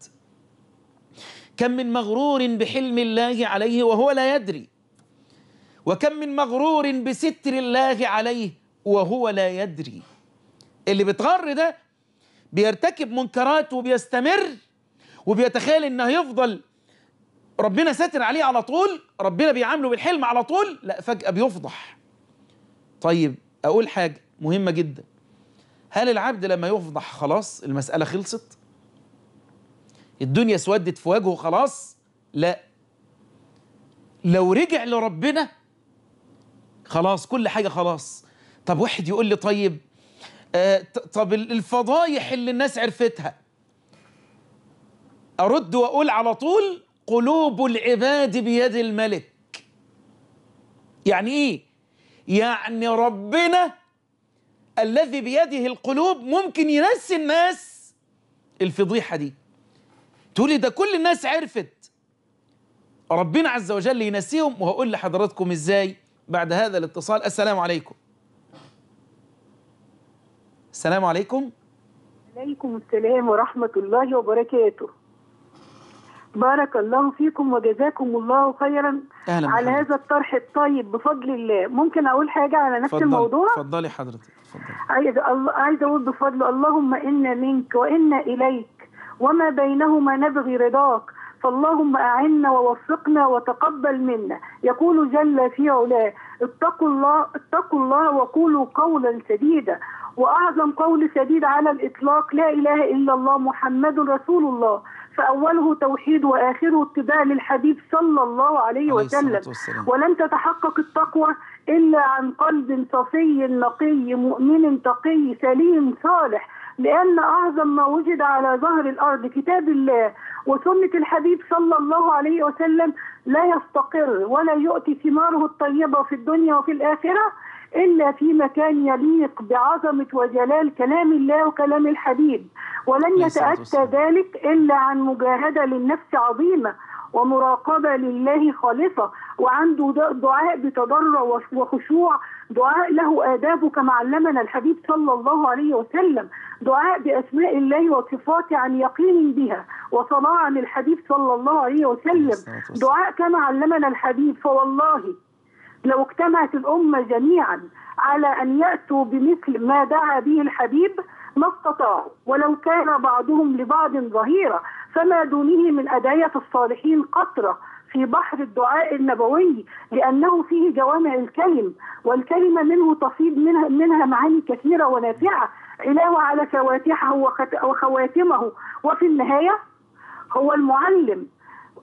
كم من مغرور بحلم الله عليه وهو لا يدري وكم من مغرور بستر الله عليه وهو لا يدري اللي بتغر ده بيرتكب منكرات وبيستمر وبيتخيل انه هيفضل ربنا ساتر عليه على طول ربنا بيعامله بالحلم على طول لا فجأة بيفضح طيب أقول حاجة مهمة جدا هل العبد لما يفضح خلاص المسألة خلصت الدنيا سودت في وجهه خلاص لا لو رجع لربنا خلاص كل حاجة خلاص طب واحد يقول لي طيب آه طب الفضايح اللي الناس عرفتها أرد وأقول على طول قلوب العباد بيد الملك يعني إيه؟ يعني ربنا الذي بيده القلوب ممكن ينسي الناس الفضيحة دي تقولي ده كل الناس عرفت ربنا عز وجل ينسيهم وهقول لحضراتكم ازاي بعد هذا الاتصال السلام عليكم السلام عليكم عليكم السلام ورحمة الله وبركاته بارك الله فيكم وجزاكم الله خيرا أهلا على حضرتك. هذا الطرح الطيب بفضل الله ممكن اقول حاجه على نفس فضل. الموضوع اتفضلي حضرتك عايز عايز اقول بفضل اللهم انا منك وانا اليك وما بينهما نبغي رضاك فاللهم أعنا ووفقنا وتقبل منا يقول جل في علاه اتقوا الله اتقوا الله وقولوا قولا سديدا واعظم قول سديد على الاطلاق لا اله الا الله محمد رسول الله فاوله توحيد واخره اتباع للحبيب صلى الله عليه وسلم ولن تتحقق التقوى الا عن قلب صفي نقي مؤمن تقي سليم صالح لأن أعظم ما وجد على ظهر الأرض كتاب الله وسنة الحبيب صلى الله عليه وسلم لا يستقر ولا يؤتي ثماره الطيبة في الدنيا وفي الآخرة إلا في مكان يليق بعظمة وجلال كلام الله وكلام الحبيب ولن يتأتى ذلك إلا عن مجاهدة للنفس عظيمة ومراقبة لله خالصة وعنده دعاء بتضرع وخشوع دعاء له آدابه كما علمنا الحبيب صلى الله عليه وسلم دعاء بأسماء الله وصفاته عن يقين بها وصلاة عن الحبيب صلى الله عليه وسلم دعاء كما علمنا الحبيب فوالله لو اجتمعت الأمة جميعا على أن يأتوا بمثل ما دعا به الحبيب ما استطاعوا ولو كان بعضهم لبعض ظهيرا فما دونه من أدعية الصالحين قطرة في بحر الدعاء النبوي لأنه فيه جوامع الكلم والكلمة منه تفيض منها, منها معاني كثيرة ونافعة علاوة على فواتحه وخواتمه وفي النهاية هو المعلم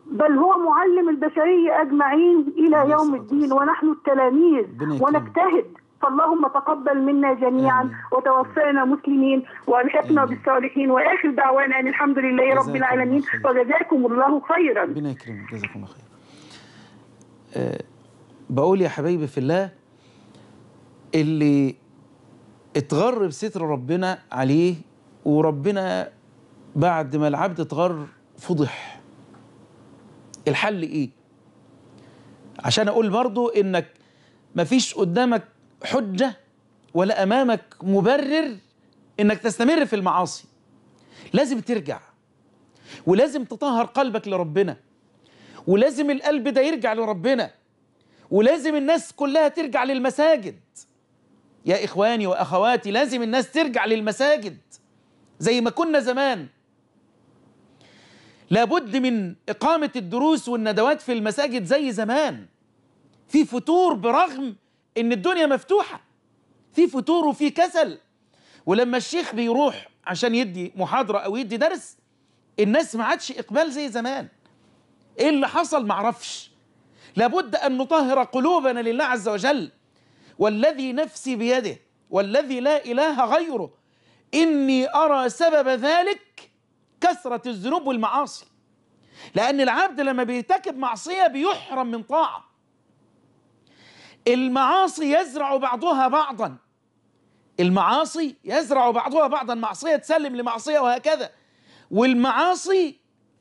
بل هو معلم البشرية أجمعين إلى يوم الدين ونحن التلاميذ ونجتهد فاللهم تقبل منا جميعا وتوفينا مسلمين والحقنا بالصالحين واخر دعوانا ان الحمد لله رب العالمين وجزاكم الله خيرا ربنا يكرمك جزاكم الله خيرا. آه، بقول يا حبايبي في الله اللي اتغر بستر ربنا عليه وربنا بعد ما العبد اتغر فضح الحل ايه عشان اقول برضو انك مفيش قدامك حجة ولا أمامك مبرر إنك تستمر في المعاصي لازم ترجع ولازم تطهر قلبك لربنا ولازم القلب ده يرجع لربنا ولازم الناس كلها ترجع للمساجد يا إخواني وأخواتي لازم الناس ترجع للمساجد زي ما كنا زمان لابد من إقامة الدروس والندوات في المساجد زي زمان في فتور برغم ان الدنيا مفتوحه في فتور وفي كسل ولما الشيخ بيروح عشان يدي محاضره او يدي درس الناس ما عادش اقبال زي زمان ايه اللي حصل معرفش لابد ان نطهر قلوبنا لله عز وجل والذي نفسي بيده والذي لا اله غيره اني ارى سبب ذلك كثره الذنوب والمعاصي لان العبد لما بيرتكب معصيه بيحرم من طاعه المعاصي يزرع بعضها بعضا المعاصي يزرع بعضها بعضا معصية تسلم لمعصية وهكذا والمعاصي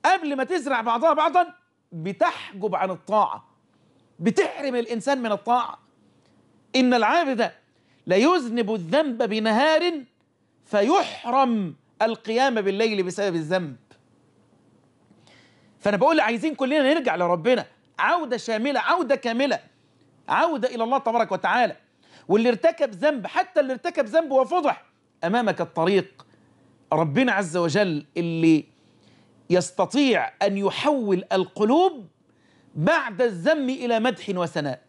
قبل ما تزرع بعضها بعضا بتحجب عن الطاعة بتحرم الإنسان من الطاعة إن العابد ليذنب الذنب بنهار فيحرم القيام بالليل بسبب الذنب فأنا بقول عايزين كلنا نرجع لربنا عودة شاملة عودة كاملة عودة إلى الله تبارك وتعالى واللي ارتكب ذنب حتى اللي ارتكب ذنب وفضح أمامك الطريق ربنا عز وجل اللي يستطيع أن يحول القلوب بعد الذم إلى مدح وثناء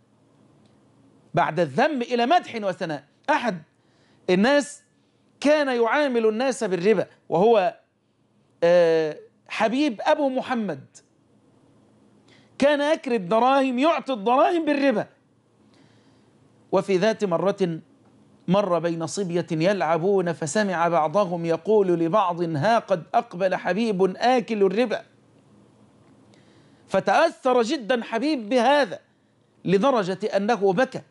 بعد الذم إلى مدح وثناء أحد الناس كان يعامل الناس بالربا وهو آه، حبيب أبو محمد كان أكرم دراهم يعطي الدراهم بالربا وفي ذات مرة مر بين صبية يلعبون فسمع بعضهم يقول لبعض ها قد أقبل حبيب آكل الربا فتأثر جدا حبيب بهذا لدرجة أنه بكى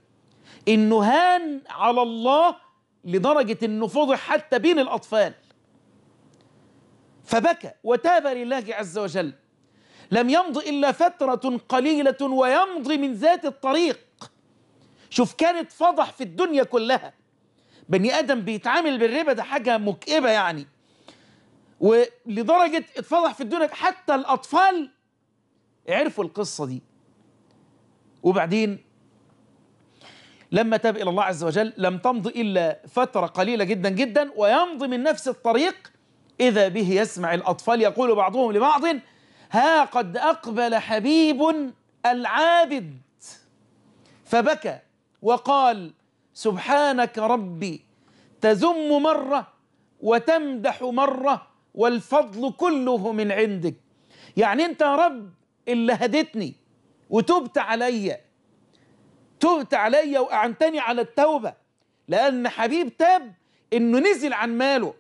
إنه هان على الله لدرجة أنه فضح حتى بين الأطفال فبكى وتاب لله عز وجل لم يمض إلا فترة قليلة ويمضي من ذات الطريق شوف كانت فضح في الدنيا كلها بني ادم بيتعامل بالربا ده حاجه مكئبه يعني ولدرجه اتفضح في الدنيا حتى الاطفال عرفوا القصه دي وبعدين لما تاب الى الله عز وجل لم تمض الا فتره قليله جدا جدا ويمضي من نفس الطريق اذا به يسمع الاطفال يقول بعضهم لبعض ها قد اقبل حبيب العابد فبكى وقال سبحانك ربي تذم مرة وتمدح مرة والفضل كله من عندك يعني انت يا رب اللي هدتني وتبت عليا تبت عليا واعنتني على التوبة لأن حبيب تاب انه نزل عن ماله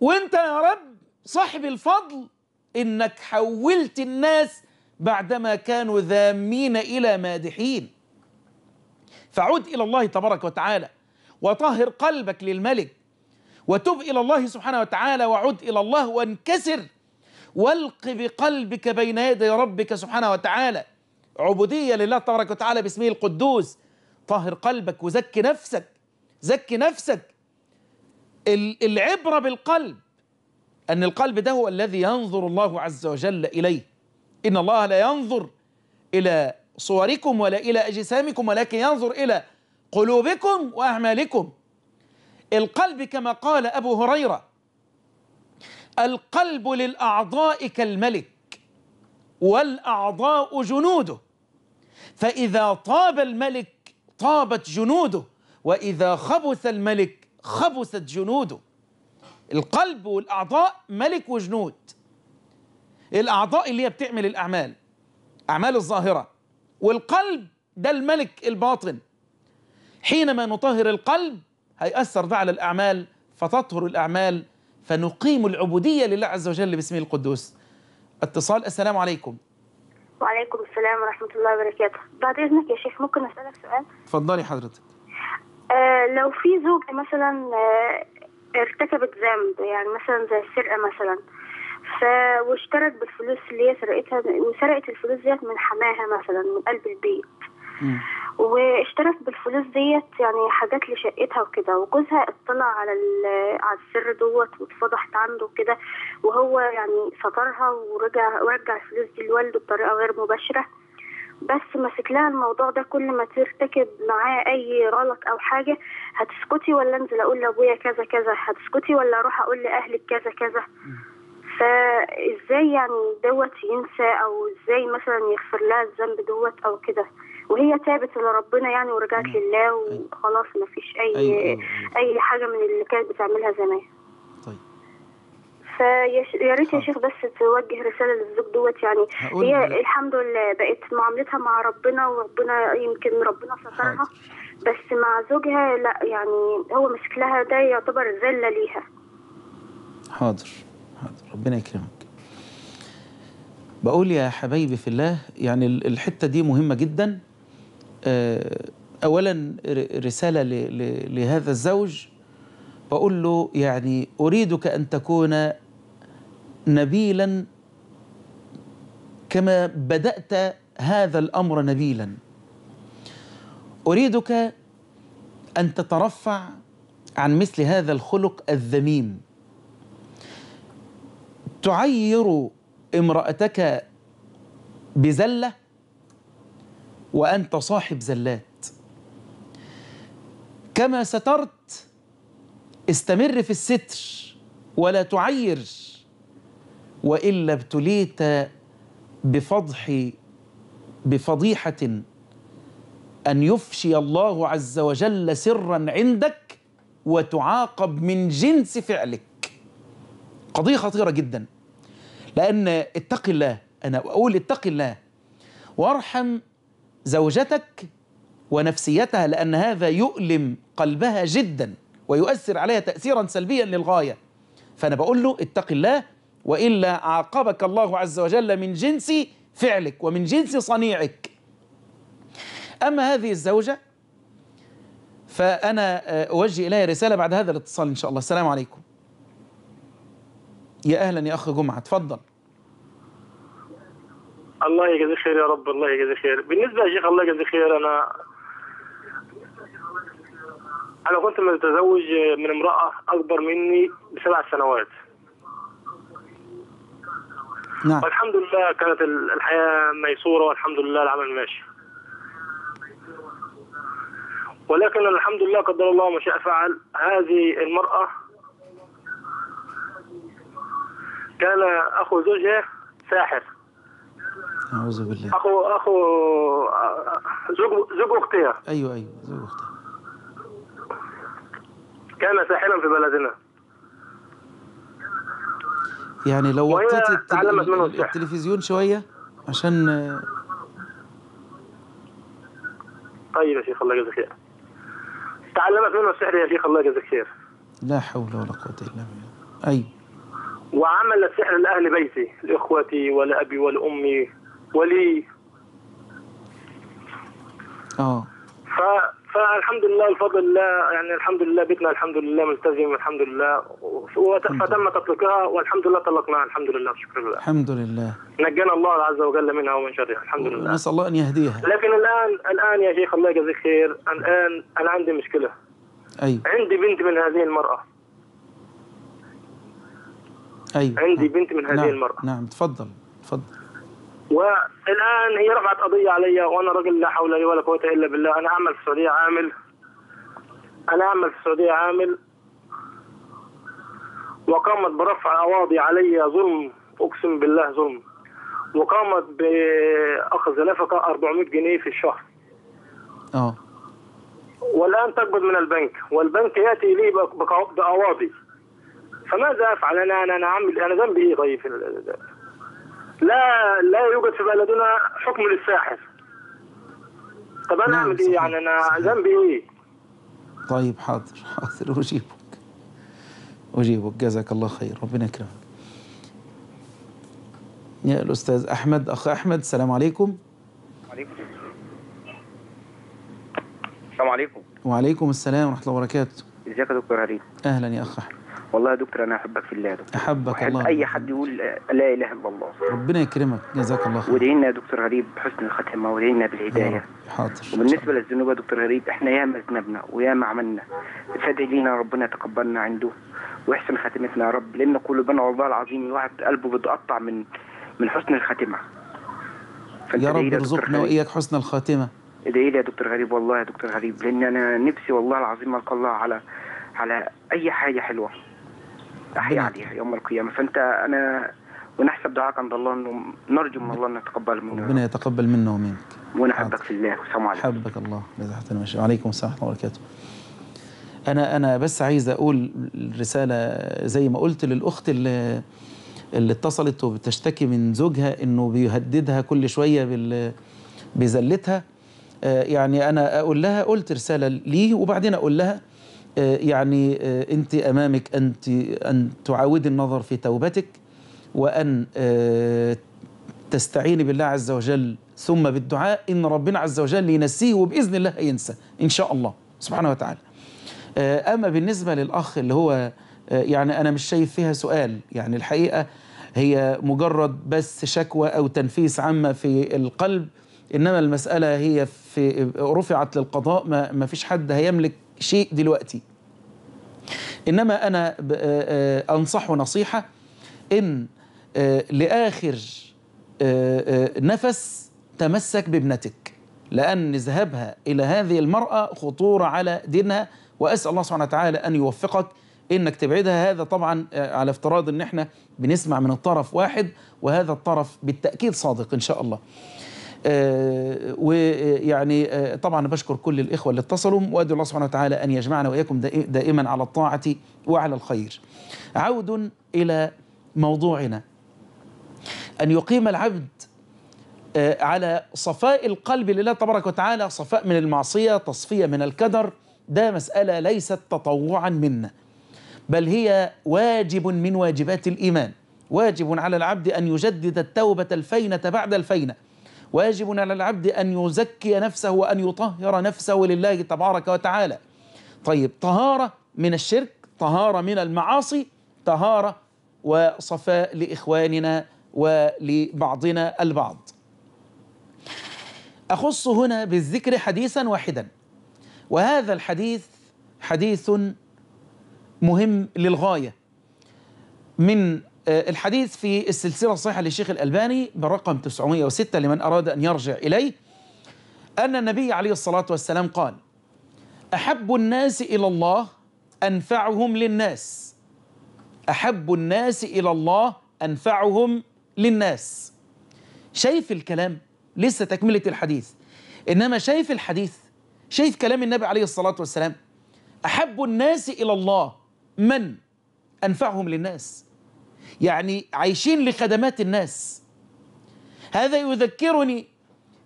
وانت يا رب صاحب الفضل انك حولت الناس بعدما كانوا ذامين إلى مادحين فعد إلى الله تبارك وتعالى وطهر قلبك للملك وتب إلى الله سبحانه وتعالى وعد إلى الله وانكسر والق بقلبك بين يدي ربك سبحانه وتعالى عبودية لله تبارك وتعالى باسمه القدوس طهر قلبك وزكي نفسك زكي نفسك العبرة بالقلب أن القلب ده هو الذي ينظر الله عز وجل إليه إن الله لا ينظر إلى صوركم ولا إلى أجسامكم ولكن ينظر إلى قلوبكم وأعمالكم القلب كما قال أبو هريرة القلب للأعضاء كالملك والأعضاء جنوده فإذا طاب الملك طابت جنوده وإذا خبث الملك خبثت جنوده القلب والأعضاء ملك وجنود الأعضاء اللي هي بتعمل الأعمال أعمال الظاهرة والقلب ده الملك الباطن حينما نطهر القلب هيأثر ده على الأعمال فتطهر الأعمال فنقيم العبودية لله عز وجل باسمه القدوس اتصال السلام عليكم وعليكم السلام ورحمة الله وبركاته بعد إذنك يا شيخ ممكن أسألك سؤال اتفضلي حضرتك آه لو في زوجة مثلا آه ارتكبت ذنب يعني مثلا زي السرقة مثلا ف... واشترت بالفلوس اللي هي سرقتها وسرقت الفلوس ديت من حماها مثلا من قلب البيت واشترت بالفلوس ديت يعني حاجات لشقتها وكده وجوزها اطلع على على السر دوت واتفضحت عنده وكده وهو يعني سطرها ورجع ورجع الفلوس دي لوالده بطريقه غير مباشره بس ماسك لها الموضوع ده كل ما ترتكب معاه اي غلط او حاجه هتسكتي ولا انزل اقول لابويا كذا كذا هتسكتي ولا اروح اقول لاهلك كذا كذا م. فازاي يعني دوت ينسى او ازاي مثلا يغفر لها الذنب دوت او كده وهي تابت لربنا يعني ورجعت لله وخلاص ما فيش اي اي حاجه من اللي كانت بتعملها زمان طيب فيا ريت يا شيخ بس توجه رساله للزوج دوت يعني هي الحمد لله بقت معاملتها مع ربنا وربنا يمكن ربنا سترها بس مع زوجها لا يعني هو مسك لها ده يعتبر ذله ليها حاضر حاضر ربنا يكرمك بقول يا حبايبي في الله يعني الحتة دي مهمة جدا آه، أولا رسالة لهذا الزوج بقول له يعني أريدك أن تكون نبيلا كما بدأت هذا الأمر نبيلا أريدك أن تترفع عن مثل هذا الخلق الذميم تعير امرأتك بزلة وأنت صاحب زلات كما سترت استمر في الستر ولا تعير وإلا ابتليت بفضح بفضيحة أن يفشي الله عز وجل سرا عندك وتعاقب من جنس فعلك قضية خطيرة جدا لأن اتق الله أنا أقول اتق الله وارحم زوجتك ونفسيتها لأن هذا يؤلم قلبها جدا ويؤثر عليها تأثيرا سلبيا للغاية فأنا بقول له اتق الله وإلا عاقبك الله عز وجل من جنس فعلك ومن جنس صنيعك أما هذه الزوجة فأنا أوجه إليها رسالة بعد هذا الاتصال إن شاء الله السلام عليكم يا اهلا يا اخ جمعه اتفضل الله يجزيك خير يا رب الله يجزيك خير بالنسبه يا شيخ الله يجزيك خير انا انا كنت متزوج من امراه اكبر مني بسبع سنوات نعم والحمد لله كانت الحياه ميسوره والحمد لله العمل ماشي ولكن الحمد لله قدر الله ما شاء فعل هذه المرأة كان اخو زوجها ساحر اعوذ بالله اخو اخو زوج زوج اختها ايوه ايوه زوج اختها كان ساحرا في بلدنا يعني لو وطيت التلفزيون شويه عشان طيب يا شيخ الله يجزاك خير تعلمت منه السحر يا شيخ الله يجزاك خير لا حول ولا قوه الا بالله ايوه وعمل سحر لأهل بيتي لإخوتي ولأبي ولأمي ولي اه ف... فالحمد لله الفضل يعني الله يعني الحمد لله بيتنا الحمد لله ملتزم الحمد لله فتم تطلقها والحمد لله طلقناها الحمد لله شكرا لله الحمد لله نجانا الله عز وجل منها ومن شرها الحمد لله نسأل الله أن يهديها لكن الآن الآن يا شيخ الله يجزيك خير الآن أنا عندي مشكلة أي عندي بنت من هذه المرأة أيوة. عندي نعم. بنت من هذه نعم. المرأة نعم تفضل تفضل والآن هي رفعت قضية علي وأنا رجل لا حول لي ولا قوة إلا بالله أنا أعمل في السعودية عامل أنا أعمل في السعودية عامل وقامت برفع قواضي علي ظلم أقسم بالله ظلم وقامت بأخذ نفقة 400 جنيه في الشهر اه والآن تقبض من البنك والبنك يأتي لي بقواضي فماذا افعل انا انا انا اعمل انا ذنبي ايه طيب لا لا يوجد في بلدنا حكم للساحر طب انا نعم، اعمل ايه يعني انا ذنبي ايه طيب حاضر حاضر اجيبك اجيبك جزاك الله خير ربنا يكرمك يا الاستاذ احمد اخ احمد السلام عليكم وعليكم السلام عليكم وعليكم السلام ورحمه الله وبركاته ازيك يا دكتور هريد اهلا يا اخ احمد والله يا دكتور انا احبك في الله يا دكتور احبك الله اي حد يقول لا اله الا الله ربنا يكرمك جزاك الله خير وادعي لنا يا دكتور غريب بحسن الختمه وادعي لنا بالهدايه حاضر وبالنسبه للذنوب يا دكتور غريب احنا ياما ذنبنا وياما عملنا فادعي لينا ربنا يتقبلنا عنده ويحسن خاتمتنا يا رب لان قلوبنا والله العظيم الواحد قلبه بيتقطع من من حسن الخاتمه يا رب ارزقنا واياك حسن الخاتمه ادعي لي يا دكتور غريب والله يا دكتور غريب لان انا نفسي والله العظيم القى الله على على اي حاجه حلوه أحيا عليها يوم القيامة فأنت أنا ونحسب دعاءك عند الله أنه نرجو من الله أن يتقبل منا ربنا يتقبل منا ومنك ونحبك في الله والسلام عليكم حبك الله بإذن الله وعليكم السلام ورحمة الله وبركاته أنا أنا بس عايز أقول رسالة زي ما قلت للأخت اللي اللي اتصلت وبتشتكي من زوجها انه بيهددها كل شويه بال بذلتها آه، يعني انا اقول لها قلت رساله ليه وبعدين اقول لها آه، يعني آه، أنت أمامك أنت أن تعاودي النظر في توبتك وأن آه، تستعيني بالله عز وجل ثم بالدعاء إن ربنا عز وجل ينسيه وبإذن الله ينسى إن شاء الله سبحانه وتعالى أما بالنسبة للأخ اللي هو يعني أنا مش شايف فيها سؤال يعني الحقيقة هي مجرد بس شكوى أو تنفيس عامة في القلب إنما المسألة هي في رفعت للقضاء ما فيش حد هيملك شيء دلوقتي إنما أنا آه، آه، انصح نصيحة إن آه، لآخر نفس تمسك بابنتك لأن ذهابها إلى هذه المرأة خطورة على دينها وأسأل الله سبحانه وتعالى أن يوفقك انك تبعدها هذا طبعا على افتراض ان احنا بنسمع من الطرف واحد وهذا الطرف بالتاكيد صادق ان شاء الله آه، ويعني آه، طبعا بشكر كل الإخوة اللي اتصلوا وأدعو الله سبحانه وتعالى أن يجمعنا وإياكم دائما على الطاعة وعلى الخير عود إلى موضوعنا أن يقيم العبد آه، على صفاء القلب لله تبارك وتعالى صفاء من المعصية تصفية من الكدر ده مسألة ليست تطوعا منا بل هي واجب من واجبات الإيمان واجب على العبد أن يجدد التوبة الفينة بعد الفينة واجب على العبد أن يزكي نفسه وأن يطهر نفسه لله تبارك وتعالى طيب طهارة من الشرك طهارة من المعاصي طهارة وصفاء لإخواننا ولبعضنا البعض أخص هنا بالذكر حديثا واحدا وهذا الحديث حديث مهم للغاية من آه، الحديث في السلسلة الصحيحة للشيخ الألباني بالرقم 906 لمن أراد أن يرجع إليه أن النبي عليه الصلاة والسلام قال أحب الناس إلى الله أنفعهم للناس أحب الناس إلى الله أنفعهم للناس شايف الكلام لسه تكملة الحديث إنما شايف الحديث شايف كلام النبي عليه الصلاة والسلام أحب الناس إلى الله من أنفعهم للناس يعني عايشين لخدمات الناس هذا يذكرني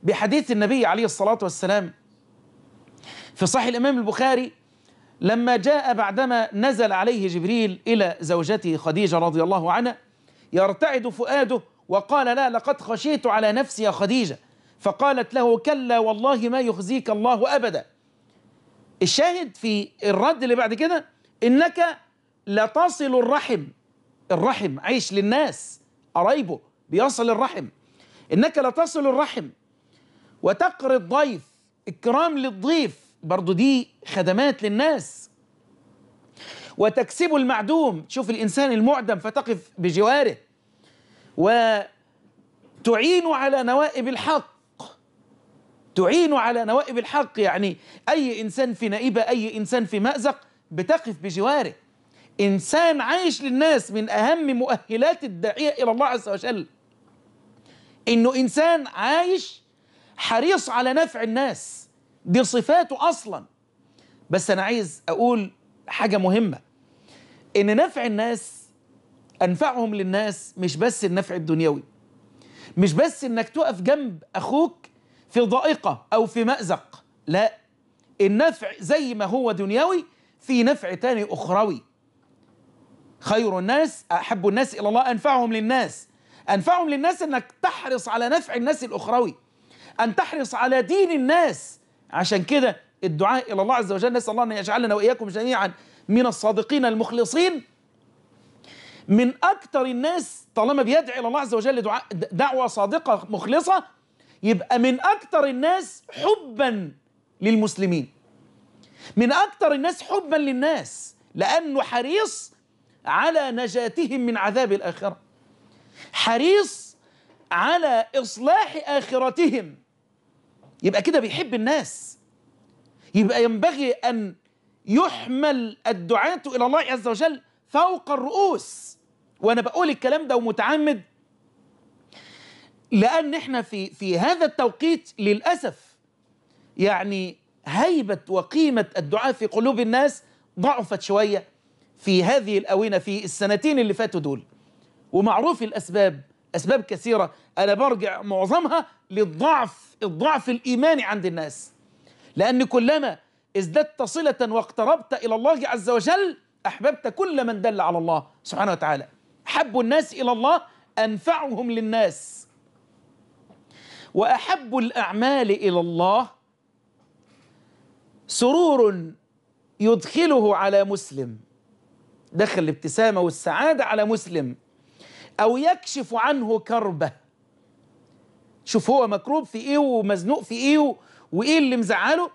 بحديث النبي عليه الصلاة والسلام في صحيح الإمام البخاري لما جاء بعدما نزل عليه جبريل إلى زوجته خديجة رضي الله عنها يرتعد فؤاده وقال لا لقد خشيت على نفسي يا خديجة فقالت له كلا والله ما يخزيك الله أبدا الشاهد في الرد اللي بعد كده إنك لتصل الرحم الرحم عيش للناس قرايبه بيصل الرحم انك لا تصل الرحم وتقري الضيف اكرام للضيف برضو دي خدمات للناس وتكسب المعدوم تشوف الانسان المعدم فتقف بجواره وتعين على نوائب الحق تعين على نوائب الحق يعني اي انسان في نائبه اي انسان في مازق بتقف بجواره إنسان عايش للناس من أهم مؤهلات الداعية إلى الله عز وجل إنه إنسان عايش حريص على نفع الناس دي صفاته أصلا بس أنا عايز أقول حاجة مهمة إن نفع الناس أنفعهم للناس مش بس النفع الدنيوي مش بس إنك تقف جنب أخوك في ضائقة أو في مأزق لا النفع زي ما هو دنيوي في نفع تاني أخروي خير الناس أحب الناس إلى الله أنفعهم للناس أنفعهم للناس أنك تحرص على نفع الناس الأخروي أن تحرص على دين الناس عشان كده الدعاء إلى الله عز وجل نسأل الله أن يجعلنا وإياكم جميعا من الصادقين المخلصين من أكثر الناس طالما بيدعي إلى الله عز وجل دعاء دعوة صادقة مخلصة يبقى من أكثر الناس حبا للمسلمين من أكثر الناس حبا للناس لأنه حريص على نجاتهم من عذاب الآخرة حريص على إصلاح آخرتهم يبقى كده بيحب الناس يبقى ينبغي أن يحمل الدعاة إلى الله عز وجل فوق الرؤوس وأنا بقول الكلام ده ومتعمد لأن إحنا في في هذا التوقيت للأسف يعني هيبة وقيمة الدعاء في قلوب الناس ضعفت شوية في هذه الأونة في السنتين اللي فاتوا دول ومعروف الأسباب أسباب كثيرة أنا برجع معظمها للضعف الضعف الإيماني عند الناس لأن كلما ازددت صلة واقتربت إلى الله عز وجل أحببت كل من دل على الله سبحانه وتعالى أحب الناس إلى الله أنفعهم للناس وأحب الأعمال إلى الله سرور يدخله على مسلم دخل الابتسامة والسعادة على مسلم أو يكشف عنه كربة شوف هو مكروب في إيه ومزنوق في إيه وإيه اللي مزعله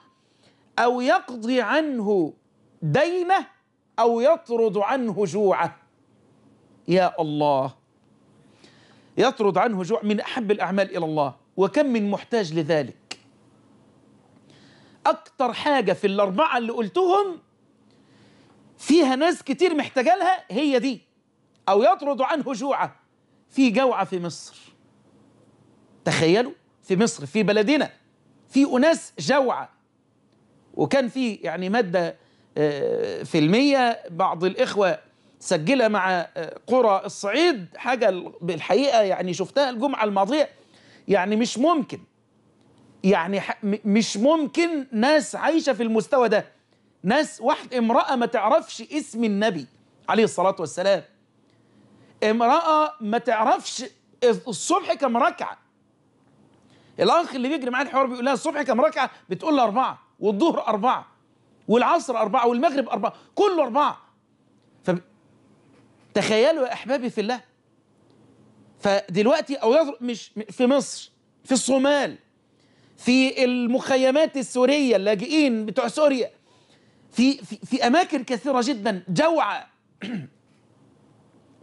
أو يقضي عنه دينه أو يطرد عنه جوعه يا الله يطرد عنه جوع من أحب الأعمال إلى الله وكم من محتاج لذلك أكتر حاجة في الأربعة اللي قلتهم فيها ناس كتير محتاجة لها هي دي أو يطرد عنه جوعة في جوعة في مصر تخيلوا في مصر في بلدنا في أناس جوعة وكان في يعني مادة آه، فيلمية بعض الإخوة سجلها مع آه، قرى الصعيد حاجة بالحقيقة يعني شفتها الجمعة الماضية يعني مش ممكن يعني مش ممكن ناس عايشة في المستوى ده ناس واحد امرأة ما تعرفش اسم النبي عليه الصلاة والسلام امرأة ما تعرفش الصبح كم ركعة الأخ اللي بيجري معاه الحوار بيقول لها الصبح كم ركعة بتقول له أربعة والظهر أربعة والعصر أربعة والمغرب أربعة كله أربعة تخيلوا يا أحبابي في الله فدلوقتي أو مش في مصر في الصومال في المخيمات السورية اللاجئين بتوع سوريا في في, في اماكن كثيره جدا جوعى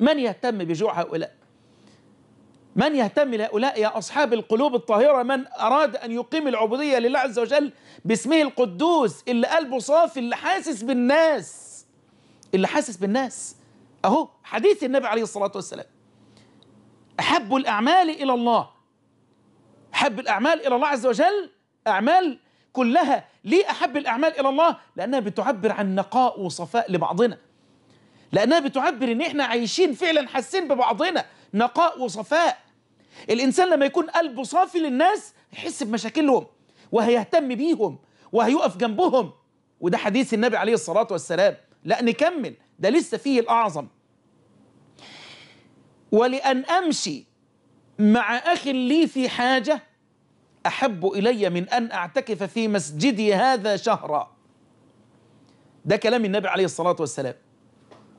من يهتم بجوع هؤلاء من يهتم لهؤلاء يا أصحاب القلوب الطاهرة من أراد أن يقيم العبودية لله عز وجل باسمه القدوس اللي قلبه صافي اللي حاسس بالناس اللي حاسس بالناس أهو حديث النبي عليه الصلاة والسلام أحب الأعمال إلى الله أحب الأعمال إلى الله عز وجل أعمال كلها ليه أحب الأعمال إلى الله لأنها بتعبر عن نقاء وصفاء لبعضنا لأنها بتعبر إن إحنا عايشين فعلا حاسين ببعضنا نقاء وصفاء الإنسان لما يكون قلبه صافي للناس يحس بمشاكلهم وهيهتم بيهم وهيقف جنبهم وده حديث النبي عليه الصلاة والسلام لا نكمل ده لسه فيه الأعظم ولأن أمشي مع أخ لي في حاجة أحب إلي من أن أعتكف في مسجدي هذا شهرا ده كلام النبي عليه الصلاة والسلام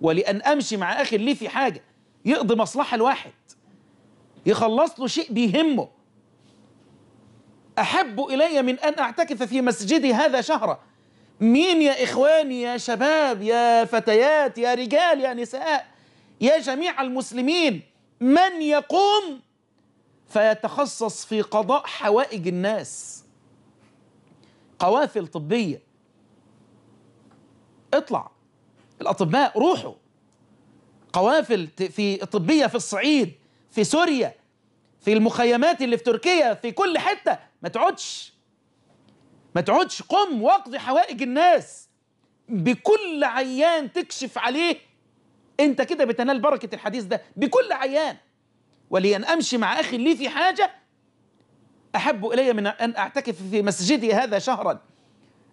ولأن أمشي مع أخي لي في حاجة يقضي مصلحة الواحد يخلص له شيء بيهمه أحب إلي من أن أعتكف في مسجدي هذا شهرا مين يا إخواني يا شباب يا فتيات يا رجال يا نساء يا جميع المسلمين من يقوم فيتخصص في قضاء حوائج الناس قوافل طبية اطلع الأطباء روحوا قوافل في طبية في الصعيد في سوريا في المخيمات اللي في تركيا في كل حتة ما تقعدش ما تقعدش قم واقضي حوائج الناس بكل عيان تكشف عليه انت كده بتنال بركة الحديث ده بكل عيان ولي أن أمشي مع أخي لي في حاجة أحب إلي من أن أعتكف في مسجدي هذا شهرا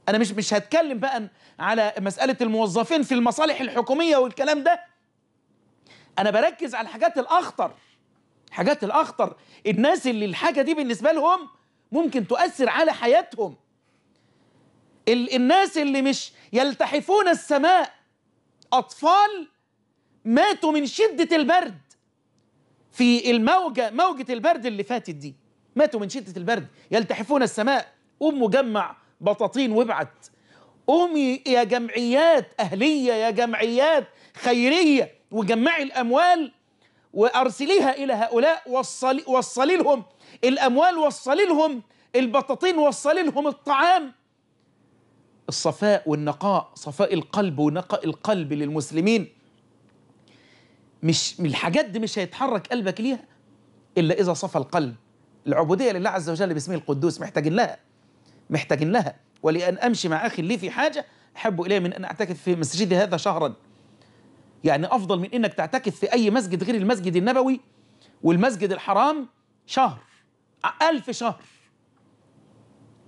أنا مش مش هتكلم بقى على مسألة الموظفين في المصالح الحكومية والكلام ده أنا بركز على الحاجات الأخطر حاجات الأخطر الناس اللي الحاجة دي بالنسبة لهم ممكن تؤثر على حياتهم ال الناس اللي مش يلتحفون السماء أطفال ماتوا من شدة البرد في الموجة موجة البرد اللي فاتت دي ماتوا من شدة البرد يلتحفون السماء قوم مجمع بطاطين وابعت قومي يا جمعيات أهلية يا جمعيات خيرية وجمعي الأموال وأرسليها إلى هؤلاء وصلي, وصلي لهم الأموال وصلي لهم البطاطين وصلي لهم الطعام الصفاء والنقاء صفاء القلب ونقاء القلب للمسلمين مش الحاجات دي مش هيتحرك قلبك ليها إلا إذا صفى القلب العبودية لله عز وجل باسمه القدوس محتاجين لها محتاجين لها ولأن أمشي مع أخي لي في حاجة أحب إليه من أن أعتكف في مسجدي هذا شهرا يعني أفضل من إنك تعتكف في أي مسجد غير المسجد النبوي والمسجد الحرام شهر ألف شهر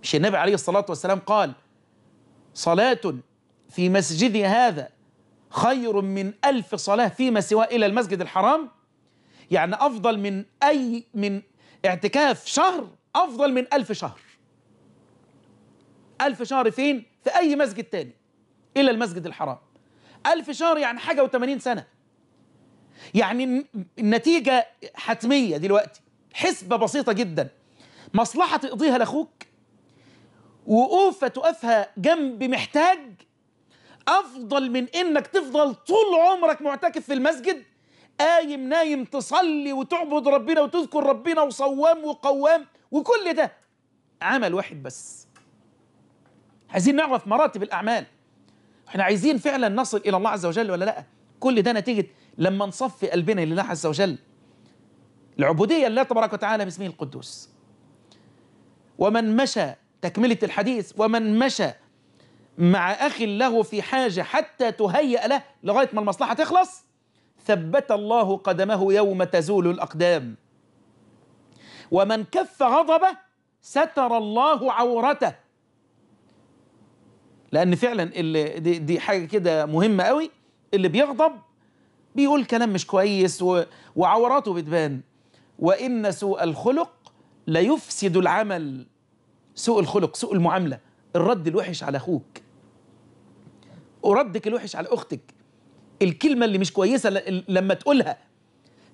مش النبي عليه الصلاة والسلام قال صلاة في مسجدي هذا خير من ألف صلاة فيما سواه إلى المسجد الحرام يعني أفضل من أي من اعتكاف شهر أفضل من ألف شهر ألف شهر فين؟ في أي مسجد تاني إلى المسجد الحرام ألف شهر يعني حاجة وثمانين سنة يعني النتيجة حتمية دلوقتي حسبة بسيطة جدا مصلحة تقضيها لأخوك وقوفة تقفها جنب محتاج أفضل من إنك تفضل طول عمرك معتكف في المسجد قايم نايم تصلي وتعبد ربنا وتذكر ربنا وصوام وقوام وكل ده عمل واحد بس عايزين نعرف مراتب الأعمال احنا عايزين فعلا نصل إلى الله عز وجل ولا لأ كل ده نتيجة لما نصفي قلبنا لله عز وجل العبودية لله تبارك وتعالى باسمه القدوس ومن مشى تكملة الحديث ومن مشى مع أخ له في حاجة حتى تهيأ له لغاية ما المصلحة تخلص ثبت الله قدمه يوم تزول الأقدام ومن كف غضبه ستر الله عورته لأن فعلا اللي دي, دي حاجة كده مهمة قوي اللي بيغضب بيقول كلام مش كويس وعوراته بتبان وإن سوء الخلق ليفسد العمل سوء الخلق سوء المعاملة الرد الوحش على أخوك وردك الوحش على اختك الكلمه اللي مش كويسه لما تقولها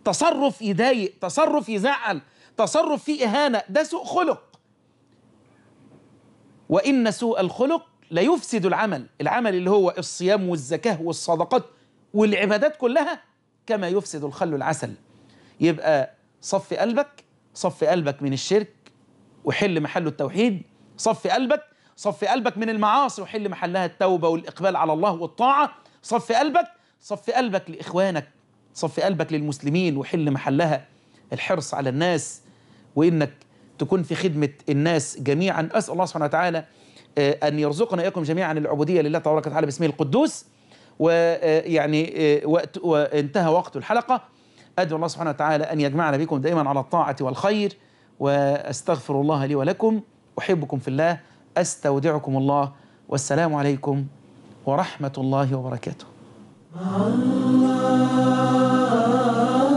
تصرف يضايق تصرف يزعل تصرف فيه اهانه ده سوء خلق وان سوء الخلق لا يفسد العمل العمل اللي هو الصيام والزكاه والصدقات والعبادات كلها كما يفسد الخل العسل يبقى صف قلبك صف قلبك من الشرك وحل محله التوحيد صف قلبك صفي قلبك من المعاصي وحل محلها التوبة والإقبال على الله والطاعة صفي قلبك صفي قلبك لإخوانك صفي قلبك للمسلمين وحل محلها الحرص على الناس وإنك تكون في خدمة الناس جميعا أسأل الله سبحانه وتعالى آه، أن يرزقنا إياكم جميعا العبودية لله تبارك وتعالى باسمه القدوس ويعني آه، آه، وقت وانتهى وقت الحلقة أدعو الله سبحانه وتعالى أن يجمعنا بكم دائما على الطاعة والخير وأستغفر الله لي ولكم أحبكم في الله أستودعكم الله والسلام عليكم ورحمة الله وبركاته